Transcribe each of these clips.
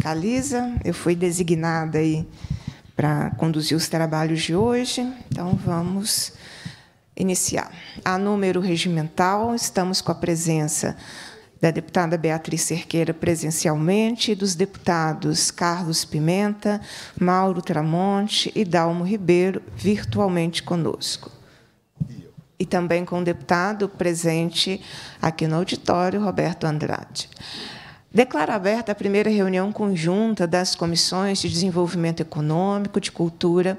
fiscaliza. Eu fui designada aí para conduzir os trabalhos de hoje, então vamos iniciar. A número regimental, estamos com a presença da deputada Beatriz Cerqueira presencialmente, dos deputados Carlos Pimenta, Mauro Tramonte e Dalmo Ribeiro virtualmente conosco. E também com o deputado presente aqui no auditório, Roberto Andrade. Declara aberta a primeira reunião conjunta das comissões de desenvolvimento econômico, de cultura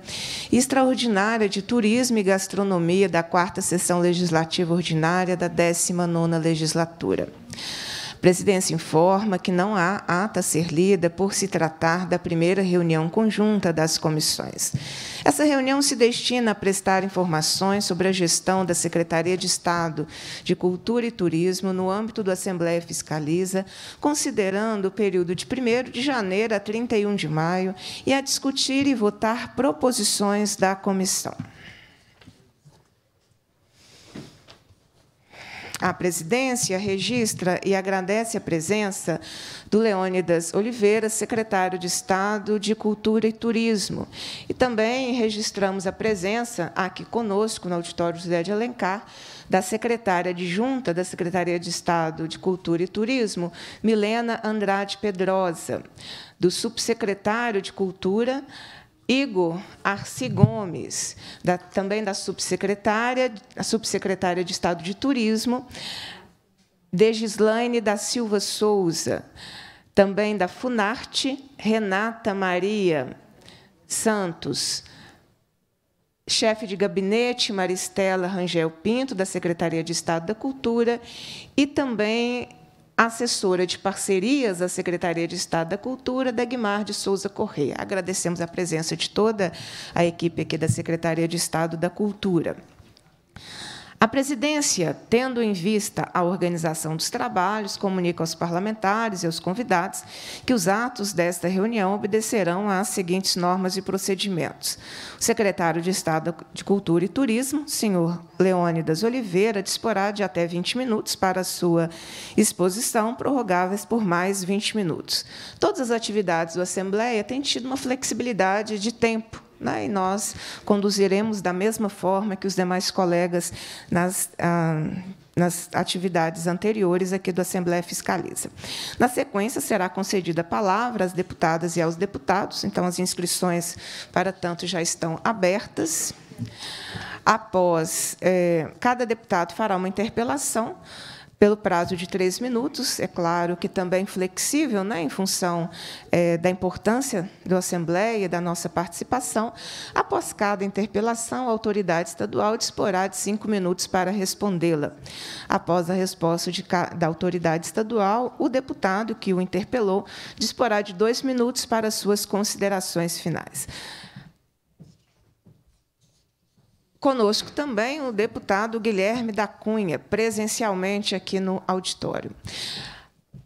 e extraordinária de turismo e gastronomia da quarta sessão legislativa ordinária da 19ª legislatura presidência informa que não há ata a ser lida por se tratar da primeira reunião conjunta das comissões. Essa reunião se destina a prestar informações sobre a gestão da Secretaria de Estado de Cultura e Turismo no âmbito da Assembleia Fiscaliza, considerando o período de 1 de janeiro a 31 de maio, e a discutir e votar proposições da comissão. A presidência registra e agradece a presença do Leônidas Oliveira, secretário de Estado de Cultura e Turismo. E também registramos a presença aqui conosco, no auditório José de Alencar, da secretária adjunta da Secretaria de Estado de Cultura e Turismo, Milena Andrade Pedrosa, do subsecretário de Cultura, Igor Arci Gomes, da, também da subsecretária, a subsecretária de Estado de Turismo, Degislaine da Silva Souza, também da Funarte, Renata Maria Santos, chefe de gabinete Maristela Rangel Pinto, da Secretaria de Estado da Cultura, e também assessora de parcerias da Secretaria de Estado da Cultura, Dagmar de Souza Correia. Agradecemos a presença de toda a equipe aqui da Secretaria de Estado da Cultura. A presidência, tendo em vista a organização dos trabalhos, comunica aos parlamentares e aos convidados que os atos desta reunião obedecerão às seguintes normas e procedimentos. O secretário de Estado de Cultura e Turismo, senhor Leônidas Oliveira, disporá de até 20 minutos para sua exposição, prorrogáveis por mais 20 minutos. Todas as atividades do Assembleia têm tido uma flexibilidade de tempo né? e nós conduziremos da mesma forma que os demais colegas nas. Ah, nas atividades anteriores aqui do Assembleia Fiscaliza. Na sequência, será concedida a palavra às deputadas e aos deputados, então as inscrições, para tanto, já estão abertas. Após, eh, cada deputado fará uma interpelação pelo prazo de três minutos, é claro que também flexível, né, em função é, da importância da Assembleia, da nossa participação. Após cada interpelação, a autoridade estadual disporá de cinco minutos para respondê-la. Após a resposta de, da autoridade estadual, o deputado que o interpelou disporá de dois minutos para suas considerações finais. Conosco também o deputado Guilherme da Cunha, presencialmente aqui no auditório.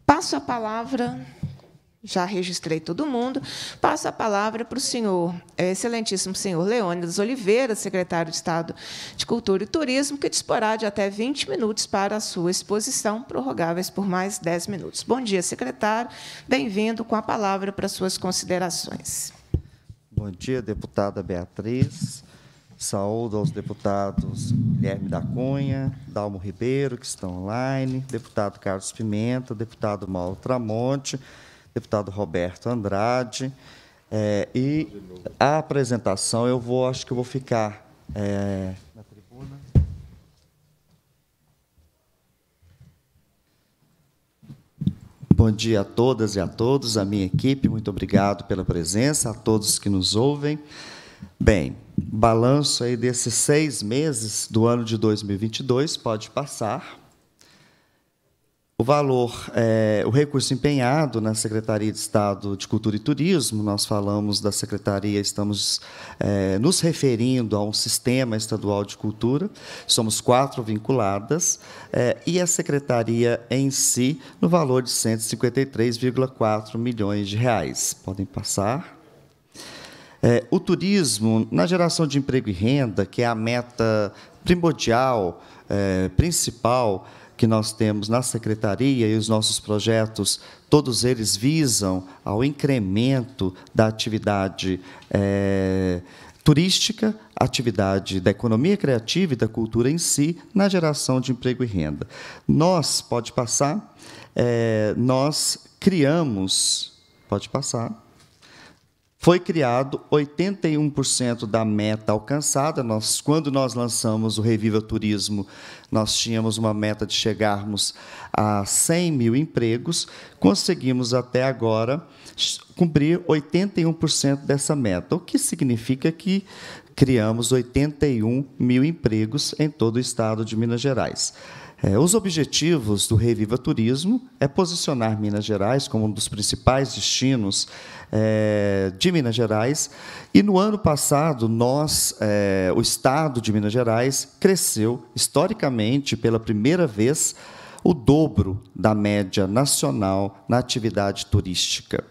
Passo a palavra, já registrei todo mundo, passo a palavra para o senhor, é, excelentíssimo senhor Leônidas Oliveira, secretário de Estado de Cultura e Turismo, que disporá de até 20 minutos para a sua exposição, prorrogáveis por mais 10 minutos. Bom dia, secretário. Bem-vindo com a palavra para suas considerações. Bom dia, deputada Beatriz. Saúdo aos deputados Guilherme da Cunha, Dalmo Ribeiro, que estão online, deputado Carlos Pimenta, deputado Mauro Tramonte, deputado Roberto Andrade. É, e a apresentação eu vou, acho que eu vou ficar é, na tribuna. Bom dia a todas e a todos, a minha equipe, muito obrigado pela presença, a todos que nos ouvem. Bem, balanço aí desses seis meses do ano de 2022 pode passar. O valor, é, o recurso empenhado na Secretaria de Estado de Cultura e Turismo, nós falamos da Secretaria, estamos é, nos referindo a um sistema estadual de cultura, somos quatro vinculadas, é, e a Secretaria em si, no valor de 153,4 milhões de reais. Podem passar. É, o turismo, na geração de emprego e renda, que é a meta primordial, é, principal, que nós temos na secretaria e os nossos projetos, todos eles visam ao incremento da atividade é, turística, atividade da economia criativa e da cultura em si, na geração de emprego e renda. Nós, pode passar, é, nós criamos, pode passar, foi criado 81% da meta alcançada. Nós, quando nós lançamos o Reviva Turismo, nós tínhamos uma meta de chegarmos a 100 mil empregos. Conseguimos até agora cumprir 81% dessa meta, o que significa que criamos 81 mil empregos em todo o estado de Minas Gerais. É, os objetivos do Reviva Turismo é posicionar Minas Gerais como um dos principais destinos é, de Minas Gerais. E no ano passado, nós, é, o estado de Minas Gerais, cresceu historicamente pela primeira vez o dobro da média nacional na atividade turística.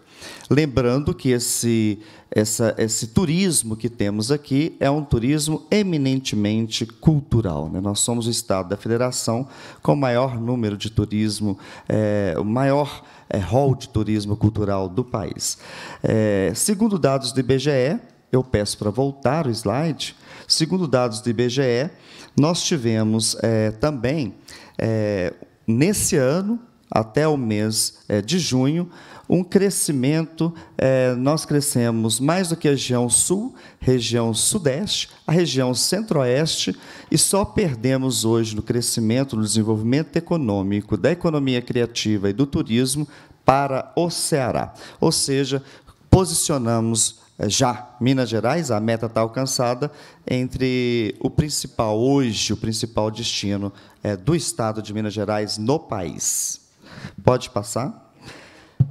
Lembrando que esse, essa, esse turismo que temos aqui é um turismo eminentemente cultural. Né? Nós somos o Estado da Federação com o maior número de turismo, é, o maior é, hall de turismo cultural do país. É, segundo dados do IBGE, eu peço para voltar o slide. Segundo dados do IBGE, nós tivemos é, também, é, nesse ano, até o mês é, de junho, um crescimento, é, nós crescemos mais do que a região sul, região sudeste, a região centro-oeste, e só perdemos hoje no crescimento, no desenvolvimento econômico, da economia criativa e do turismo para o Ceará. Ou seja, posicionamos é, já Minas Gerais, a meta está alcançada, entre o principal, hoje, o principal destino é, do estado de Minas Gerais no país. Pode passar?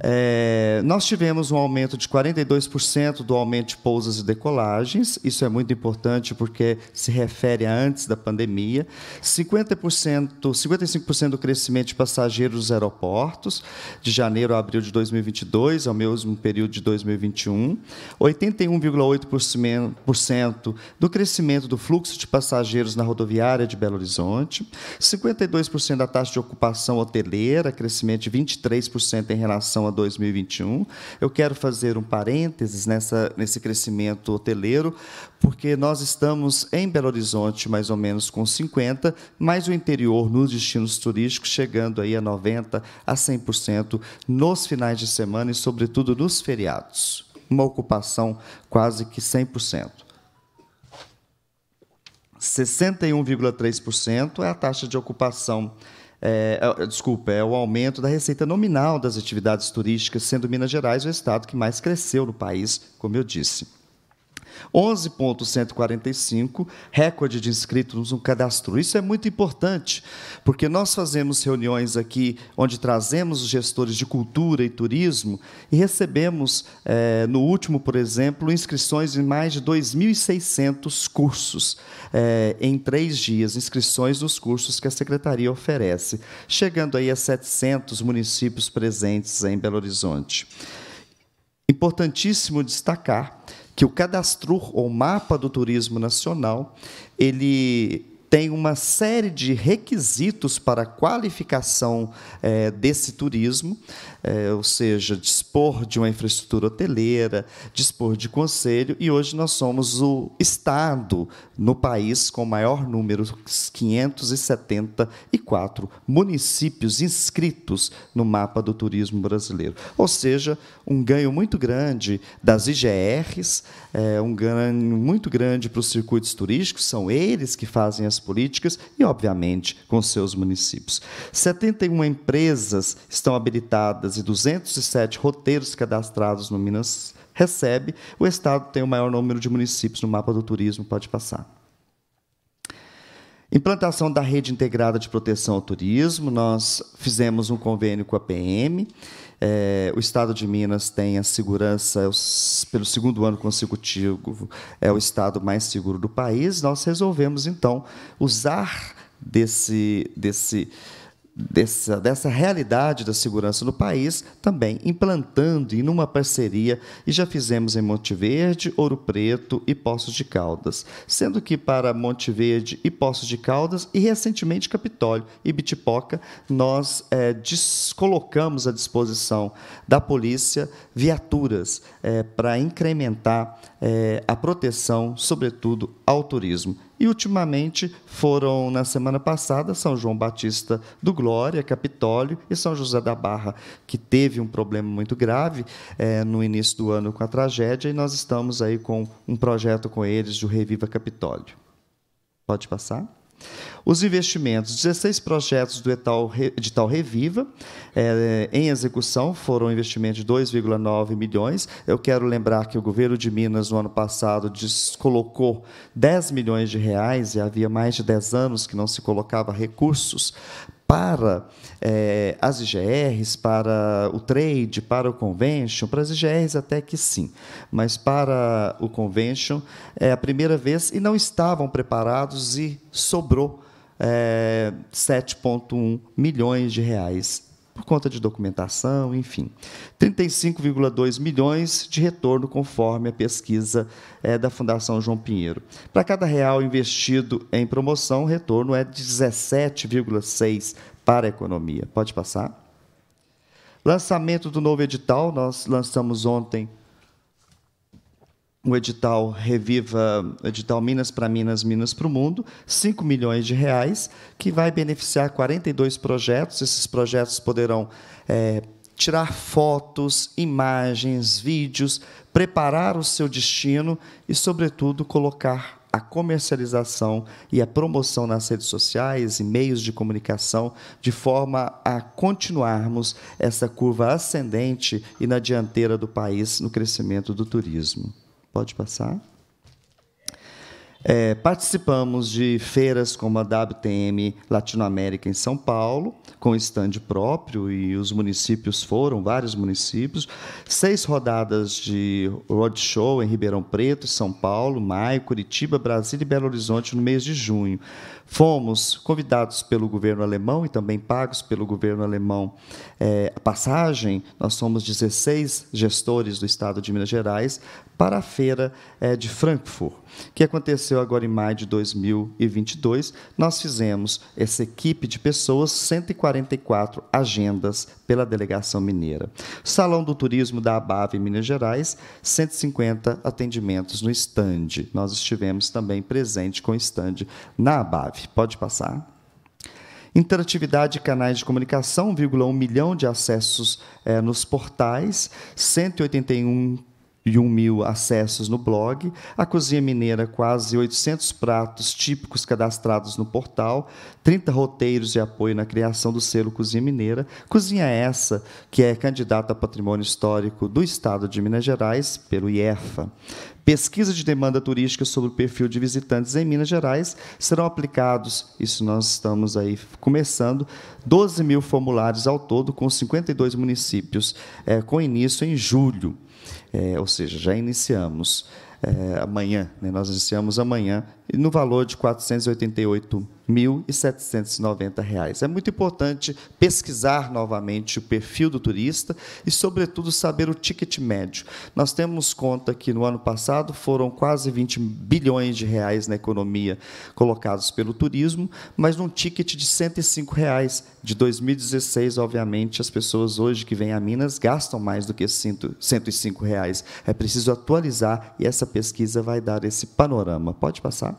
É, nós tivemos um aumento de 42% do aumento de pousas e decolagens, isso é muito importante porque se refere a antes da pandemia, 50%, 55% do crescimento de passageiros dos aeroportos, de janeiro a abril de 2022, ao mesmo período de 2021, 81,8% do crescimento do fluxo de passageiros na rodoviária de Belo Horizonte, 52% da taxa de ocupação hoteleira, crescimento de 23% em relação a 2021. Eu quero fazer um parênteses nessa, nesse crescimento hoteleiro, porque nós estamos em Belo Horizonte mais ou menos com 50, mais o interior nos destinos turísticos chegando aí a 90 a 100% nos finais de semana e sobretudo nos feriados. Uma ocupação quase que 100%. 61,3% é a taxa de ocupação é, é, desculpa, é o aumento da receita nominal das atividades turísticas, sendo Minas Gerais o estado que mais cresceu no país, como eu disse. 11.145, recorde de inscritos no cadastro. Isso é muito importante, porque nós fazemos reuniões aqui onde trazemos gestores de cultura e turismo e recebemos, eh, no último, por exemplo, inscrições em mais de 2.600 cursos eh, em três dias, inscrições dos cursos que a Secretaria oferece, chegando aí a 700 municípios presentes em Belo Horizonte. Importantíssimo destacar que o cadastro ou mapa do turismo nacional, ele tem uma série de requisitos para a qualificação é, desse turismo, é, ou seja, dispor de uma infraestrutura hoteleira, dispor de conselho, e hoje nós somos o estado no país com o maior número, 574 municípios inscritos no mapa do turismo brasileiro. Ou seja, um ganho muito grande das IGRs, é, um ganho muito grande para os circuitos turísticos, são eles que fazem as políticas e, obviamente, com seus municípios. 71 empresas estão habilitadas e 207 roteiros cadastrados no Minas Recebe, o Estado tem o maior número de municípios no mapa do turismo, pode passar. Implantação da rede integrada de proteção ao turismo, nós fizemos um convênio com a PM. É, o Estado de Minas tem a segurança, é pelo segundo ano consecutivo, é o estado mais seguro do país. Nós resolvemos, então, usar desse, desse, dessa, dessa realidade da segurança no país, também implantando e numa parceria, e já fizemos em Monte Verde, Ouro Preto e Poços de Caldas, sendo que para Monte Verde e Poços de Caldas e recentemente Capitólio e Bitipoca, nós é, colocamos à disposição da polícia viaturas é, para incrementar é, a proteção, sobretudo ao turismo. E, ultimamente, foram, na semana passada, São João Batista do Glória, Capitólio, e São José da Barra, que teve um problema muito grave é, no início do ano com a tragédia, e nós estamos aí com um projeto com eles do Reviva Capitólio. Pode passar? Os investimentos, 16 projetos do edital, Reviva é, em execução, foram um investimento de 2,9 milhões. Eu quero lembrar que o governo de Minas, no ano passado, colocou 10 milhões de reais, e havia mais de 10 anos que não se colocava recursos para é, as IGRs, para o trade, para o convention, para as IGRs até que sim, mas para o convention é a primeira vez e não estavam preparados e sobrou é, eh, 7,1 milhões de reais por conta de documentação, enfim. 35,2 milhões de retorno conforme a pesquisa é, da Fundação João Pinheiro. Para cada real investido em promoção, o retorno é de 17,6 para a economia. Pode passar. Lançamento do novo edital, nós lançamos ontem o edital Reviva, edital Minas para Minas, Minas para o Mundo, 5 milhões de reais, que vai beneficiar 42 projetos. Esses projetos poderão é, tirar fotos, imagens, vídeos, preparar o seu destino e, sobretudo, colocar a comercialização e a promoção nas redes sociais e meios de comunicação, de forma a continuarmos essa curva ascendente e na dianteira do país no crescimento do turismo. Pode passar. É, participamos de feiras como a WTM Latinoamérica em São Paulo, com estande próprio, e os municípios foram, vários municípios. Seis rodadas de roadshow em Ribeirão Preto, São Paulo, Maio, Curitiba, Brasília e Belo Horizonte no mês de junho. Fomos convidados pelo governo alemão e também pagos pelo governo alemão é, a passagem. Nós somos 16 gestores do estado de Minas Gerais para a feira eh, de Frankfurt, que aconteceu agora em maio de 2022. Nós fizemos essa equipe de pessoas, 144 agendas pela delegação mineira. Salão do Turismo da Abave, Minas Gerais, 150 atendimentos no estande. Nós estivemos também presente com o estande na Abave. Pode passar. Interatividade e canais de comunicação, 1,1 milhão de acessos é, nos portais, 181 mil acessos no blog, a cozinha mineira, quase 800 pratos típicos cadastrados no portal, 30 roteiros de apoio na criação do selo Cozinha Mineira, cozinha essa que é candidata a patrimônio histórico do Estado de Minas Gerais pelo IEFA. Pesquisa de demanda turística sobre o perfil de visitantes em Minas Gerais serão aplicados, isso nós estamos aí começando, 12 mil formulários ao todo, com 52 municípios, é, com início em julho. É, ou seja, já iniciamos é, amanhã, né? nós iniciamos amanhã no valor de R$ 488.790. É muito importante pesquisar novamente o perfil do turista e, sobretudo, saber o ticket médio. Nós temos conta que no ano passado foram quase 20 bilhões de reais na economia colocados pelo turismo, mas num ticket de R$ 105. Reais. De 2016, obviamente, as pessoas hoje que vêm a Minas gastam mais do que R$ 105. Reais. É preciso atualizar e essa pesquisa vai dar esse panorama. Pode passar?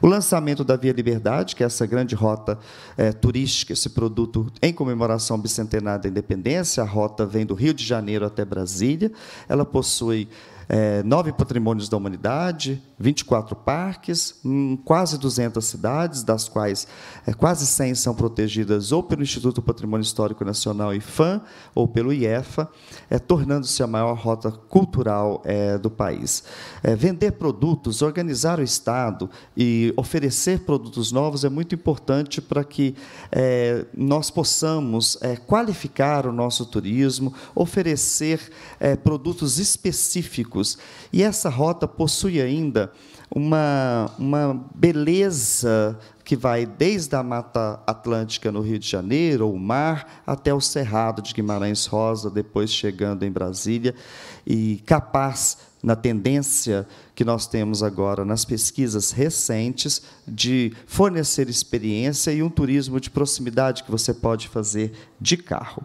O lançamento da Via Liberdade, que é essa grande rota é, turística, esse produto em comemoração ao bicentenário da independência, a rota vem do Rio de Janeiro até Brasília, ela possui é, nove patrimônios da humanidade, 24 parques, hum, quase 200 cidades, das quais é, quase 100 são protegidas ou pelo Instituto Patrimônio Histórico Nacional IFAM ou pelo IEFA, é, tornando-se a maior rota cultural é, do país. É, vender produtos, organizar o Estado e oferecer produtos novos é muito importante para que é, nós possamos qualificar o nosso turismo, oferecer produtos específicos e essa rota possui ainda uma, uma beleza que vai desde a Mata Atlântica no Rio de Janeiro, ou o mar, até o Cerrado de Guimarães Rosa, depois chegando em Brasília, e capaz na tendência que nós temos agora nas pesquisas recentes de fornecer experiência e um turismo de proximidade que você pode fazer de carro.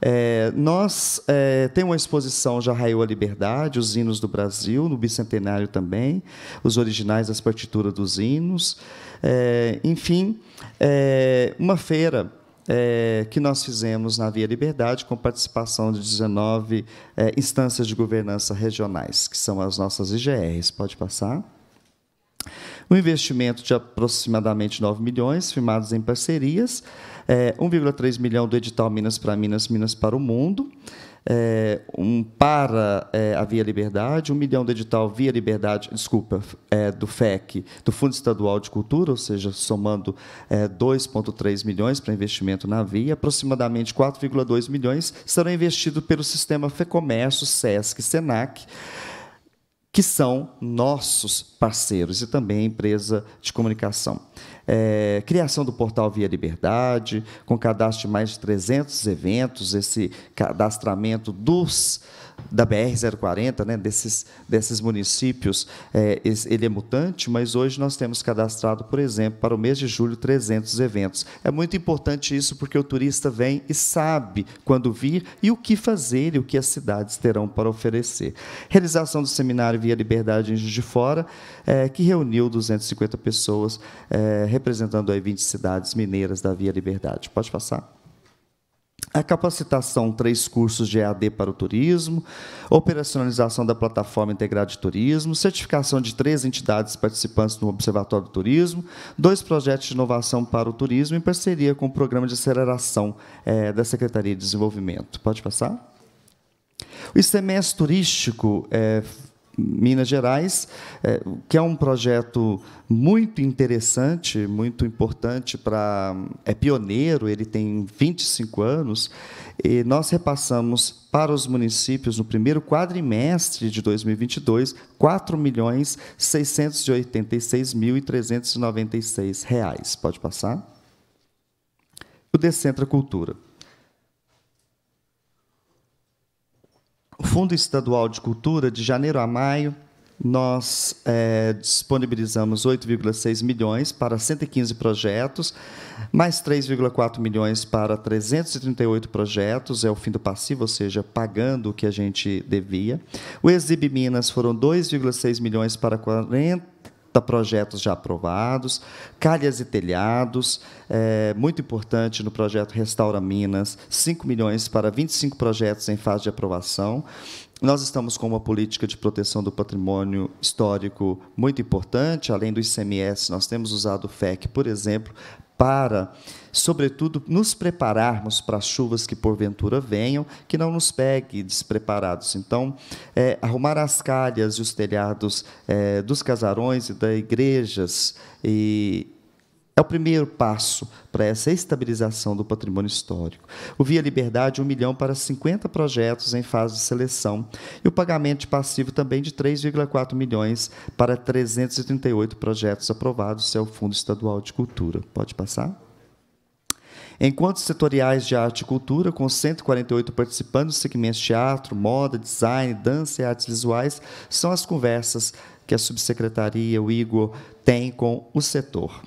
É, nós é, temos uma exposição Já Raiou a Liberdade, os hinos do Brasil, no Bicentenário também, os originais das partituras dos hinos. É, enfim, é, uma feira é, que nós fizemos na Via Liberdade, com participação de 19 é, instâncias de governança regionais, que são as nossas IGRs. Pode passar. Um investimento de aproximadamente 9 milhões, firmados em parcerias, é, 1,3 milhão do edital Minas para Minas, Minas para o Mundo é, um para é, a Via Liberdade, um milhão de edital Via Liberdade, desculpa, é, do FEC, do Fundo Estadual de Cultura, ou seja, somando 2,3 é, milhões para investimento na Via, aproximadamente 4,2 milhões serão investidos pelo sistema FEComércio, SESC, SENAC, que são nossos parceiros e também empresa de comunicação é, criação do portal Via Liberdade, com cadastro de mais de 300 eventos, esse cadastramento dos da BR-040, né, desses, desses municípios, é, ele é mutante, mas hoje nós temos cadastrado, por exemplo, para o mês de julho, 300 eventos. É muito importante isso porque o turista vem e sabe quando vir e o que fazer e o que as cidades terão para oferecer. Realização do seminário Via Liberdade em Juiz de Fora, é, que reuniu 250 pessoas, é, representando aí 20 cidades mineiras da Via Liberdade. Pode passar a capacitação, três cursos de EAD para o turismo, operacionalização da plataforma integrada de turismo, certificação de três entidades participantes no Observatório do Turismo, dois projetos de inovação para o turismo em parceria com o Programa de Aceleração é, da Secretaria de Desenvolvimento. Pode passar? O ICMS turístico é, Minas Gerais, é, que é um projeto muito interessante, muito importante para. É pioneiro, ele tem 25 anos, e nós repassamos para os municípios, no primeiro quadrimestre de 2022, R$ 4.686.396. Pode passar? O Decentra Cultura. O Fundo Estadual de Cultura, de janeiro a maio, nós é, disponibilizamos 8,6 milhões para 115 projetos, mais 3,4 milhões para 338 projetos, é o fim do passivo, ou seja, pagando o que a gente devia. O Exib Minas foram 2,6 milhões para 40 projetos já aprovados, calhas e telhados, é, muito importante no projeto Restaura Minas, 5 milhões para 25 projetos em fase de aprovação. Nós estamos com uma política de proteção do patrimônio histórico muito importante, além do ICMS, nós temos usado o FEC, por exemplo, para, sobretudo, nos prepararmos para as chuvas que porventura venham, que não nos pegue despreparados. Então, é, arrumar as calhas e os telhados é, dos casarões e das igrejas e é o primeiro passo para essa estabilização do patrimônio histórico. O Via Liberdade, um milhão para 50 projetos em fase de seleção e o pagamento de passivo também de 3,4 milhões para 338 projetos aprovados, é o Fundo Estadual de Cultura. Pode passar? Enquanto setoriais de arte e cultura, com 148 participantes dos segmentos teatro, moda, design, dança e artes visuais, são as conversas que a subsecretaria, o Igor, tem com o setor.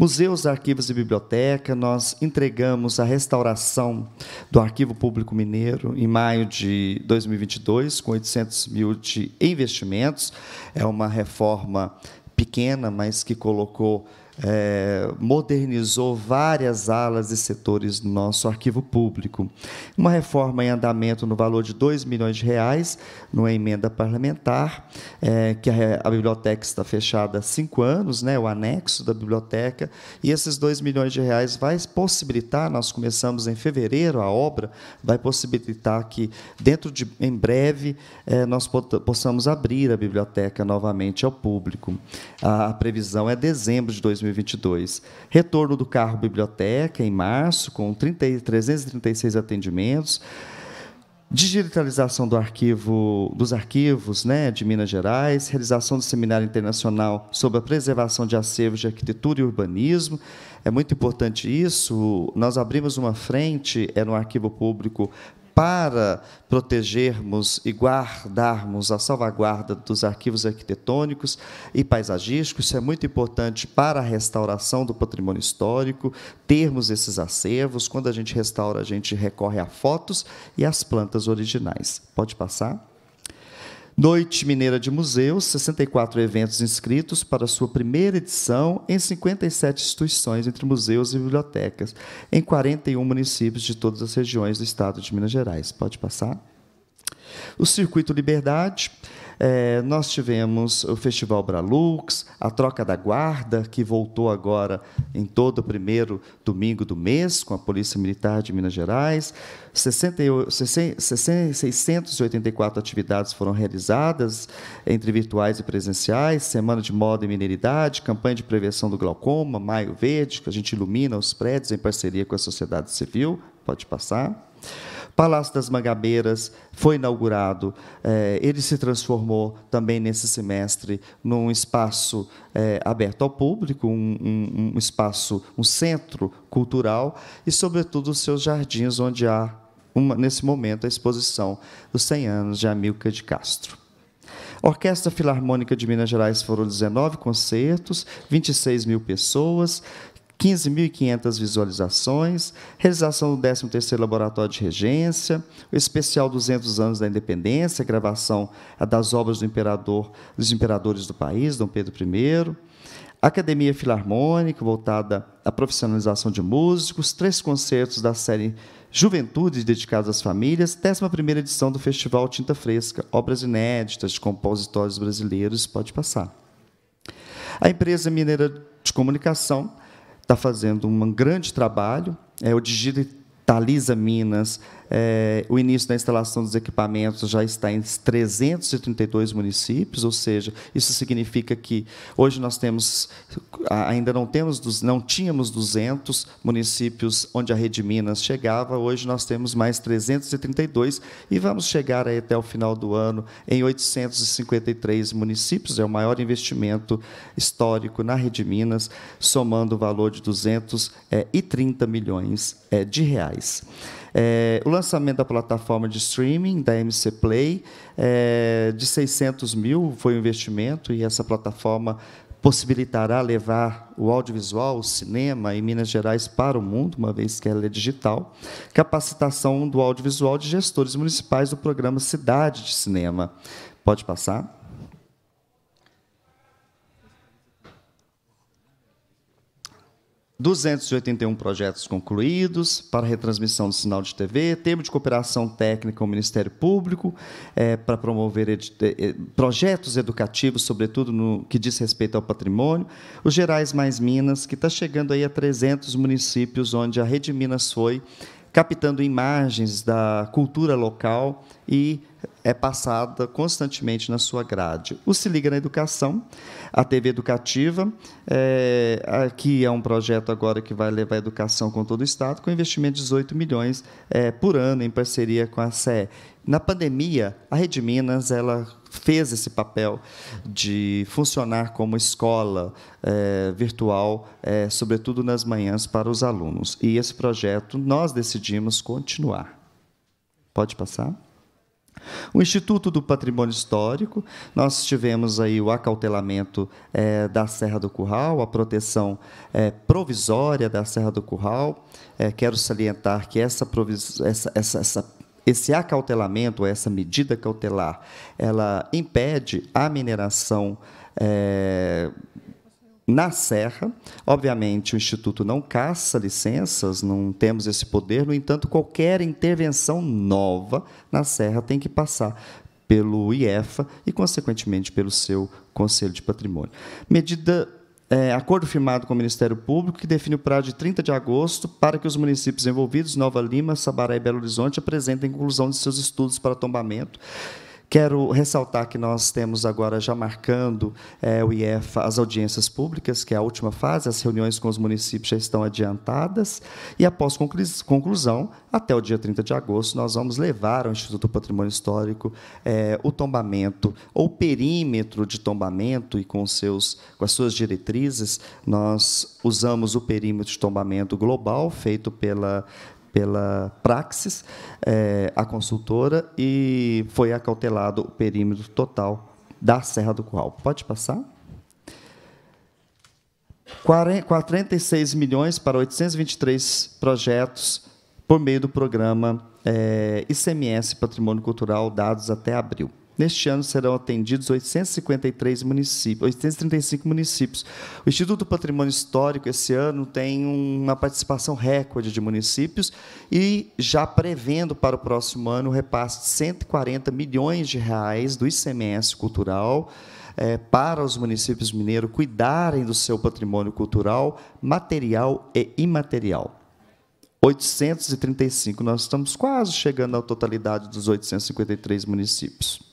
Museus, arquivos e biblioteca, nós entregamos a restauração do Arquivo Público Mineiro em maio de 2022, com 800 mil de investimentos. É uma reforma pequena, mas que colocou é, modernizou várias alas e setores do nosso arquivo público. Uma reforma em andamento no valor de 2 milhões de reais, numa emenda parlamentar, é, que a, a, biblioteca está fechada há cinco anos, né, o anexo da biblioteca, e esses 2 milhões de reais vai possibilitar, nós começamos em fevereiro a obra, vai possibilitar que, dentro de em breve, é, nós possamos abrir a biblioteca novamente ao público. A, a previsão é dezembro de 2020 2022. Retorno do carro biblioteca em março, com 30, 336 atendimentos. Digitalização do arquivo, dos arquivos né, de Minas Gerais, realização do seminário internacional sobre a preservação de acervos de arquitetura e urbanismo. É muito importante isso. Nós abrimos uma frente, é no arquivo público, para protegermos e guardarmos a salvaguarda dos arquivos arquitetônicos e paisagísticos. Isso é muito importante para a restauração do patrimônio histórico, termos esses acervos. Quando a gente restaura, a gente recorre a fotos e às plantas originais. Pode passar? Noite Mineira de Museus, 64 eventos inscritos para sua primeira edição em 57 instituições, entre museus e bibliotecas, em 41 municípios de todas as regiões do estado de Minas Gerais. Pode passar? O Circuito Liberdade, é, nós tivemos o Festival Bralux, a Troca da Guarda, que voltou agora em todo o primeiro domingo do mês, com a Polícia Militar de Minas Gerais. 684 atividades foram realizadas, entre virtuais e presenciais, Semana de Moda e Mineridade, campanha de prevenção do glaucoma, Maio Verde, que a gente ilumina os prédios em parceria com a sociedade civil. Pode passar. Palácio das Magabeiras foi inaugurado, eh, ele se transformou também nesse semestre num espaço eh, aberto ao público, um, um espaço, um centro cultural e, sobretudo, os seus jardins, onde há, uma, nesse momento, a exposição dos 100 anos de Amilcar de Castro. Orquestra Filarmônica de Minas Gerais foram 19 concertos, 26 mil pessoas, 15.500 visualizações, realização do 13º Laboratório de Regência, o especial 200 anos da Independência, gravação é das obras do imperador, dos imperadores do país, Dom Pedro I, Academia Filarmônica, voltada à profissionalização de músicos, três concertos da série Juventude dedicados às famílias, 11ª edição do Festival Tinta Fresca, obras inéditas de compositores brasileiros, pode passar. A empresa mineira de comunicação está fazendo um grande trabalho. É, o Digitaliza Minas é, o início da instalação dos equipamentos já está em 332 municípios, ou seja, isso significa que hoje nós temos, ainda não temos, não tínhamos 200 municípios onde a Rede Minas chegava, hoje nós temos mais 332 e vamos chegar até o final do ano em 853 municípios, é o maior investimento histórico na Rede Minas, somando o valor de 230 é, milhões é, de reais. É, o lançamento da plataforma de streaming, da MC Play, é, de 600 mil foi o um investimento, e essa plataforma possibilitará levar o audiovisual, o cinema em Minas Gerais para o mundo, uma vez que ela é digital. Capacitação do audiovisual de gestores municipais do programa Cidade de Cinema. Pode passar. 281 projetos concluídos para retransmissão do sinal de TV, termo de cooperação técnica com o Ministério Público é, para promover ed é, é, projetos educativos, sobretudo no que diz respeito ao patrimônio, os Gerais Mais Minas, que está chegando aí a 300 municípios onde a Rede Minas foi captando imagens da cultura local e é passada constantemente na sua grade. O Se Liga na Educação, a TV educativa, é, aqui é um projeto agora que vai levar a educação com todo o Estado, com investimento de 18 milhões é, por ano em parceria com a SE. Na pandemia, a Rede Minas ela fez esse papel de funcionar como escola é, virtual, é, sobretudo nas manhãs para os alunos. E esse projeto nós decidimos continuar. Pode passar? O Instituto do Patrimônio Histórico, nós tivemos aí o acautelamento é, da Serra do Curral, a proteção é, provisória da Serra do Curral. É, quero salientar que essa, essa, essa, essa esse acautelamento, essa medida cautelar, ela impede a mineração é, na Serra. Obviamente, o Instituto não caça licenças, não temos esse poder, no entanto, qualquer intervenção nova na Serra tem que passar pelo IEFA e, consequentemente, pelo seu Conselho de Patrimônio. Medida é, acordo firmado com o Ministério Público que define o prazo de 30 de agosto para que os municípios envolvidos, Nova Lima, Sabará e Belo Horizonte, apresentem conclusão de seus estudos para tombamento Quero ressaltar que nós temos agora já marcando é, o IEFA as audiências públicas, que é a última fase, as reuniões com os municípios já estão adiantadas, e após conclusão, até o dia 30 de agosto, nós vamos levar ao Instituto do Patrimônio Histórico é, o tombamento, ou perímetro de tombamento, e com, seus, com as suas diretrizes, nós usamos o perímetro de tombamento global, feito pela pela Praxis, é, a consultora, e foi acautelado o perímetro total da Serra do Curral. Pode passar? 46 milhões para 823 projetos por meio do programa é, ICMS Patrimônio Cultural, dados até abril. Neste ano serão atendidos 853 municípios, 835 municípios. O Instituto do Patrimônio Histórico, esse ano, tem uma participação recorde de municípios e já prevendo para o próximo ano o um repasse de 140 milhões de reais do ICMS cultural. É, para os municípios mineiros cuidarem do seu patrimônio cultural, material e imaterial. 835, nós estamos quase chegando à totalidade dos 853 municípios.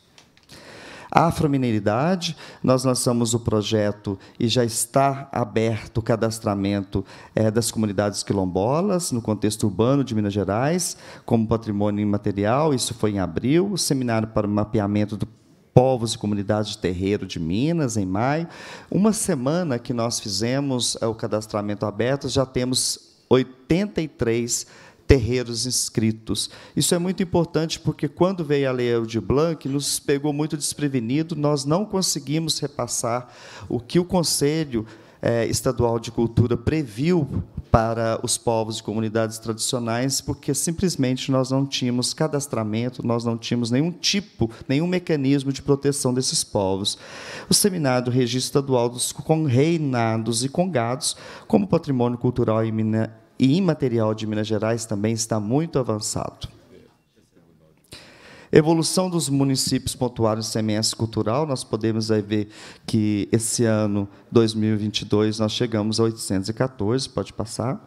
Afromineiridade, nós lançamos o projeto e já está aberto o cadastramento é, das comunidades quilombolas no contexto urbano de Minas Gerais, como patrimônio imaterial, isso foi em abril, o seminário para o mapeamento do povos e comunidades de terreiro de Minas, em maio. Uma semana que nós fizemos é, o cadastramento aberto, já temos 83 terreiros inscritos. Isso é muito importante porque, quando veio a Lei de Blanc, nos pegou muito desprevenido, nós não conseguimos repassar o que o Conselho eh, Estadual de Cultura previu para os povos e comunidades tradicionais, porque simplesmente nós não tínhamos cadastramento, nós não tínhamos nenhum tipo, nenhum mecanismo de proteção desses povos. O seminário do Registro Estadual dos Conreinados e Congados como patrimônio cultural e e imaterial de Minas Gerais também está muito avançado. Evolução dos municípios pontuários em semestre cultural, nós podemos ver que esse ano, 2022, nós chegamos a 814, pode passar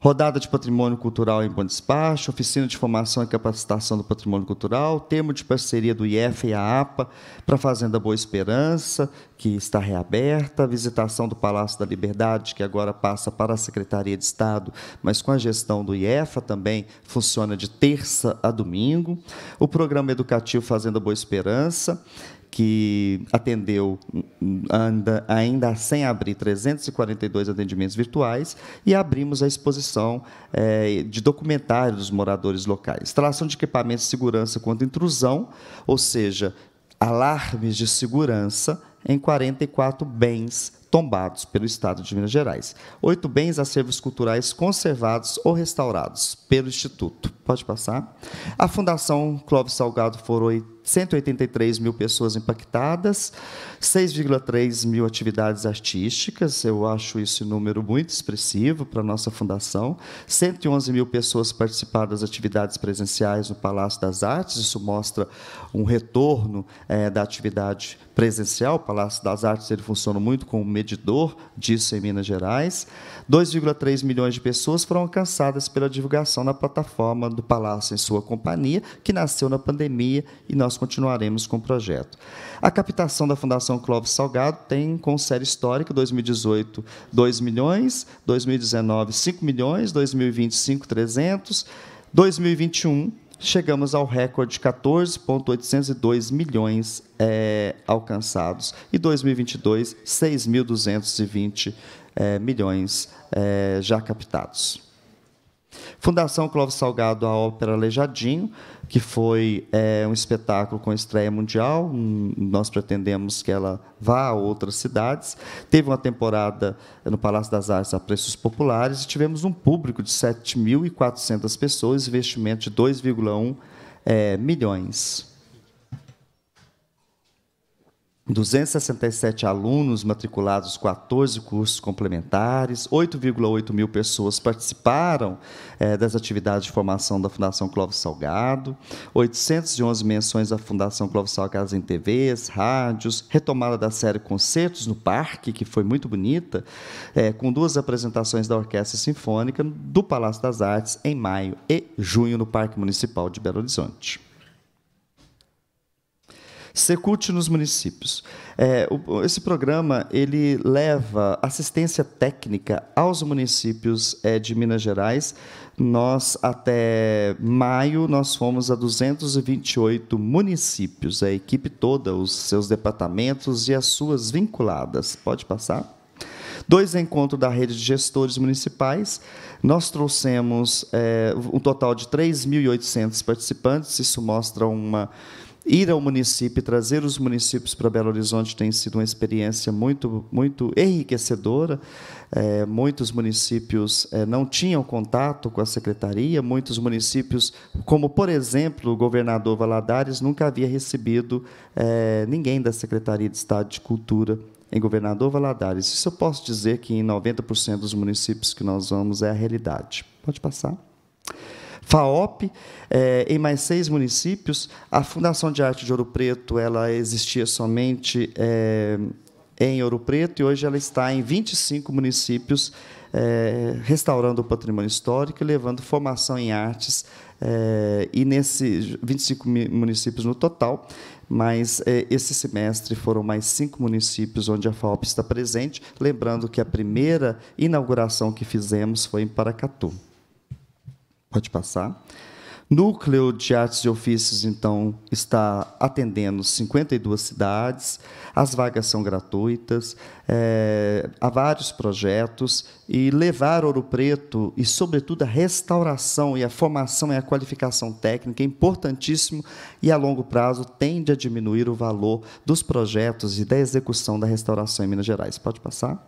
rodada de patrimônio cultural em Bom Despacho, oficina de formação e capacitação do patrimônio cultural, termo de parceria do IEF e a APA para a Fazenda Boa Esperança, que está reaberta, visitação do Palácio da Liberdade, que agora passa para a Secretaria de Estado, mas com a gestão do IEFA também funciona de terça a domingo, o programa educativo Fazenda Boa Esperança, que atendeu anda, ainda sem abrir 342 atendimentos virtuais e abrimos a exposição é, de documentários dos moradores locais. Instalação de equipamentos de segurança contra intrusão, ou seja, alarmes de segurança em 44 bens tombados pelo Estado de Minas Gerais. Oito bens acervos culturais conservados ou restaurados pelo Instituto. Pode passar. A Fundação Clóvis Salgado foram 183 mil pessoas impactadas, 6,3 mil atividades artísticas, eu acho esse número muito expressivo para a nossa fundação, 111 mil pessoas participaram das atividades presenciais no Palácio das Artes, isso mostra um retorno é, da atividade presencial, Palácio das Artes, ele funciona muito como medidor disso em Minas Gerais. 2,3 milhões de pessoas foram alcançadas pela divulgação na plataforma do Palácio em sua companhia, que nasceu na pandemia e nós continuaremos com o projeto. A captação da Fundação Clóvis Salgado tem com série histórica 2018 2 milhões, 2019 5 milhões, 2025 300, 2021 chegamos ao recorde de 14,802 milhões é, alcançados. E 2022, 6.220 é, milhões é, já captados. Fundação Clóvis Salgado, a ópera Lejadinho, que foi é, um espetáculo com estreia mundial. Hum, nós pretendemos que ela vá a outras cidades. Teve uma temporada no Palácio das Artes a preços populares e tivemos um público de 7.400 pessoas, investimento de 2,1 é, milhões. 267 alunos matriculados, 14 cursos complementares, 8,8 mil pessoas participaram é, das atividades de formação da Fundação Clóvis Salgado, 811 menções da Fundação Clóvis Salgado em TVs, rádios, retomada da série Concertos no Parque, que foi muito bonita, é, com duas apresentações da Orquestra Sinfônica do Palácio das Artes em maio e junho no Parque Municipal de Belo Horizonte. Secult nos municípios. É, o, esse programa ele leva assistência técnica aos municípios é, de Minas Gerais. Nós até maio nós fomos a 228 municípios, a equipe toda, os seus departamentos e as suas vinculadas. Pode passar dois encontros da rede de gestores municipais. Nós trouxemos é, um total de 3.800 participantes, isso mostra uma ir ao município trazer os municípios para Belo Horizonte tem sido uma experiência muito, muito enriquecedora. É, muitos municípios é, não tinham contato com a secretaria, muitos municípios, como por exemplo o governador Valadares, nunca havia recebido é, ninguém da Secretaria de Estado de Cultura em Governador Valadares. Isso eu posso dizer que em 90% dos municípios que nós vamos é a realidade. Pode passar. FAOP, é, em mais seis municípios. A Fundação de Arte de Ouro Preto ela existia somente é, em Ouro Preto e hoje ela está em 25 municípios, é, restaurando o patrimônio histórico e levando formação em artes. e nesses 25 municípios no total, mas esse semestre foram mais cinco municípios onde a FAOP está presente. Lembrando que a primeira inauguração que fizemos foi em Paracatu. Pode passar. Núcleo de Artes e Ofícios, então, está atendendo 52 cidades, as vagas são gratuitas, é, há vários projetos, e levar Ouro Preto, e sobretudo a restauração e a formação e a qualificação técnica é importantíssimo, e a longo prazo tende a diminuir o valor dos projetos e da execução da restauração em Minas Gerais. Pode passar?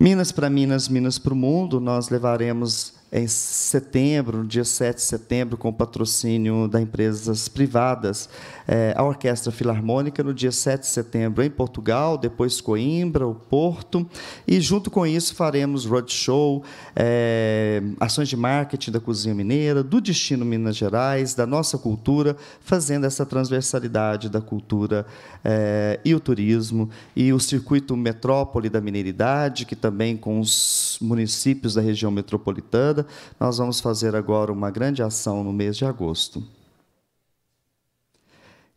Minas para Minas, Minas para o Mundo, nós levaremos em setembro, no dia 7 de setembro, com o patrocínio das empresas privadas, é, a Orquestra Filarmônica, no dia 7 de setembro em Portugal, depois Coimbra, o Porto, e junto com isso faremos roadshow, é, ações de marketing da cozinha mineira, do destino Minas Gerais, da nossa cultura, fazendo essa transversalidade da cultura é, e o turismo, e o circuito metrópole da mineiridade, que também com os municípios da região metropolitana, nós vamos fazer agora uma grande ação no mês de agosto.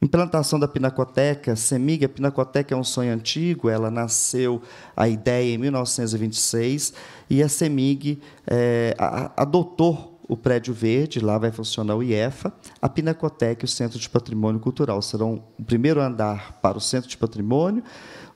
Implantação da Pinacoteca, semig a Pinacoteca é um sonho antigo, ela nasceu, a ideia, em 1926, e a Semig é, adotou o Prédio Verde, lá vai funcionar o IEFA, a Pinacoteca e o Centro de Patrimônio Cultural. Serão o primeiro andar para o Centro de Patrimônio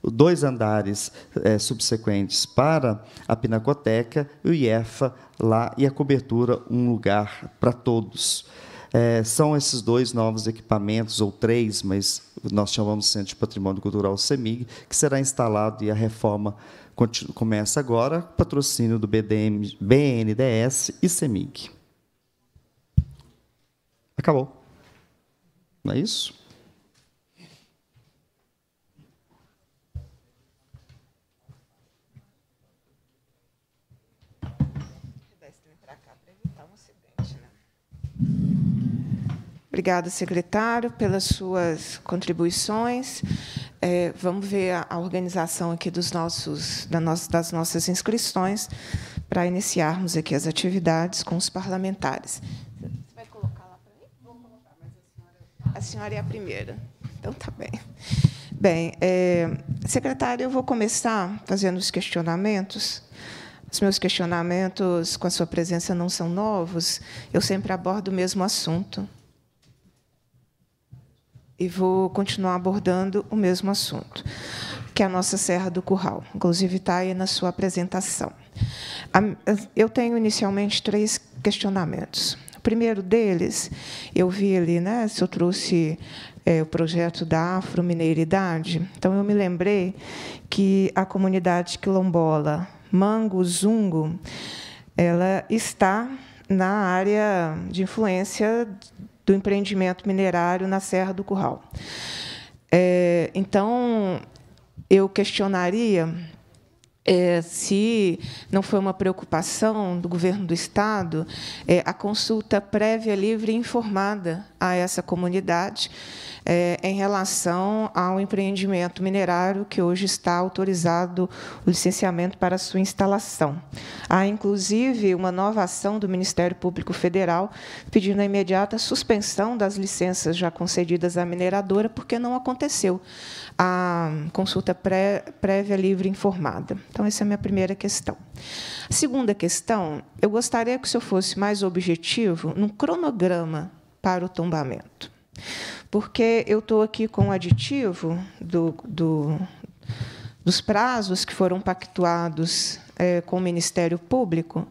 dois andares é, subsequentes para a Pinacoteca, o IEFA lá e a cobertura Um Lugar para Todos. É, são esses dois novos equipamentos, ou três, mas nós chamamos de Centro de Patrimônio Cultural CEMIG, que será instalado e a reforma começa agora, patrocínio do BDM, BNDES e CEMIG. Acabou. Não é isso? Obrigada, secretário, pelas suas contribuições. É, vamos ver a, a, organização aqui dos nossos, da das nossas inscrições para iniciarmos aqui as atividades com os parlamentares. Você vai colocar lá para mim? Vou colocar, mas a senhora... É a senhora é a primeira. Então, está bem. Bem, é, secretário, eu vou começar fazendo os questionamentos. Os meus questionamentos com a sua presença não são novos, eu sempre abordo o mesmo assunto e vou continuar abordando o mesmo assunto, que é a nossa Serra do Curral. Inclusive, está aí na sua apresentação. Eu tenho inicialmente três questionamentos. O primeiro deles, eu vi ali, né, se eu trouxe é, o projeto da Afro-Mineiridade, então eu me lembrei que a comunidade quilombola Mango Zungo ela está na área de influência do empreendimento minerário na Serra do Curral. É, então, eu questionaria é, se não foi uma preocupação do governo do Estado é, a consulta prévia, livre e informada a essa comunidade, é, em relação ao empreendimento minerário que hoje está autorizado o licenciamento para sua instalação. Há, inclusive, uma nova ação do Ministério Público Federal pedindo a imediata suspensão das licenças já concedidas à mineradora, porque não aconteceu a consulta pré, prévia livre informada. Então, essa é a minha primeira questão. segunda questão, eu gostaria que o senhor fosse mais objetivo no cronograma para o tombamento porque eu estou aqui com o aditivo do, do, dos prazos que foram pactuados é, com o Ministério Público,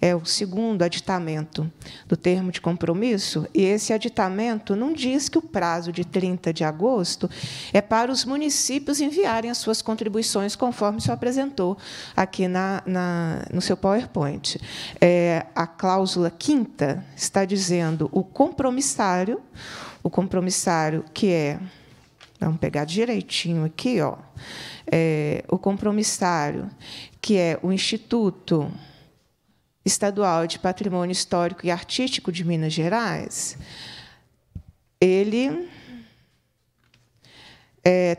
é o segundo aditamento do termo de compromisso, e esse aditamento não diz que o prazo de 30 de agosto é para os municípios enviarem as suas contribuições, conforme o senhor apresentou aqui na, na no seu PowerPoint. É, a cláusula quinta está dizendo o compromissário, o compromissário, que é. Vamos pegar direitinho aqui, ó. É, o compromissário, que é o Instituto Estadual de Patrimônio Histórico e Artístico de Minas Gerais, ele é,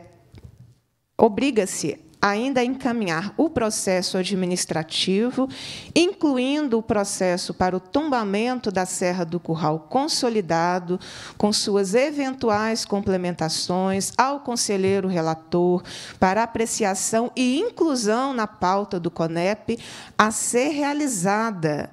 obriga-se ainda encaminhar o processo administrativo, incluindo o processo para o tombamento da Serra do Curral consolidado, com suas eventuais complementações ao conselheiro relator, para apreciação e inclusão na pauta do CONEP a ser realizada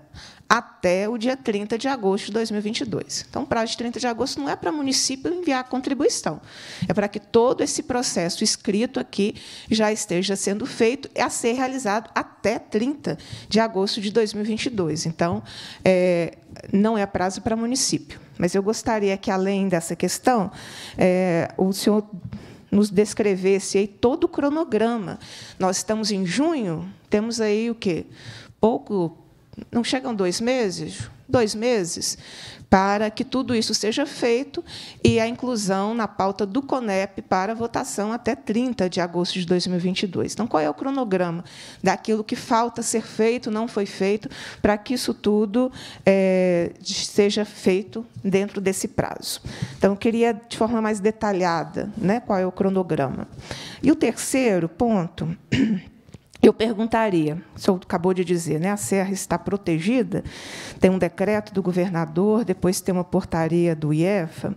até o dia 30 de agosto de 2022. Então, o prazo de 30 de agosto não é para o município enviar a contribuição, é para que todo esse processo escrito aqui já esteja sendo feito e a ser realizado até 30 de agosto de 2022. Então, é, não é prazo para município. Mas eu gostaria que, além dessa questão, é, o senhor nos descrevesse aí todo o cronograma. Nós estamos em junho, temos aí o quê? Pouco não chegam dois meses, dois meses, para que tudo isso seja feito e a inclusão na pauta do CONEP para votação até 30 de agosto de 2022. Então, qual é o cronograma daquilo que falta ser feito, não foi feito, para que isso tudo é, seja feito dentro desse prazo? Então, eu queria, de forma mais detalhada, né, qual é o cronograma. E o terceiro ponto Eu perguntaria, o senhor acabou de dizer, né, a serra está protegida, tem um decreto do governador, depois tem uma portaria do IEFA.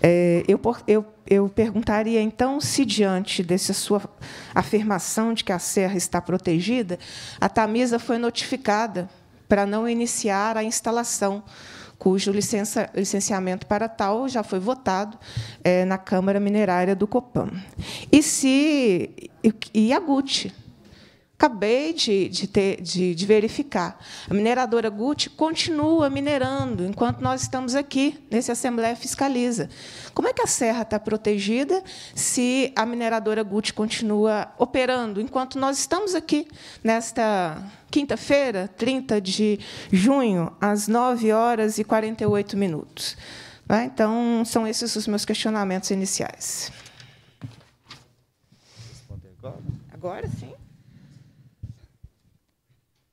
É, eu, eu, eu perguntaria, então, se diante dessa sua afirmação de que a serra está protegida, a Tamisa foi notificada para não iniciar a instalação, cujo licença, licenciamento para tal já foi votado é, na Câmara Minerária do Copan. E se e a GUT, Acabei de, de, ter, de, de, verificar. A mineradora Guti continua minerando enquanto nós estamos aqui, nesse Assembleia Fiscaliza. Como é que a serra está protegida se a mineradora Guti continua operando enquanto nós estamos aqui, nesta quinta-feira, 30 de junho, às 9 horas e 48 minutos? Né? Então, são esses os meus questionamentos iniciais. Agora sim.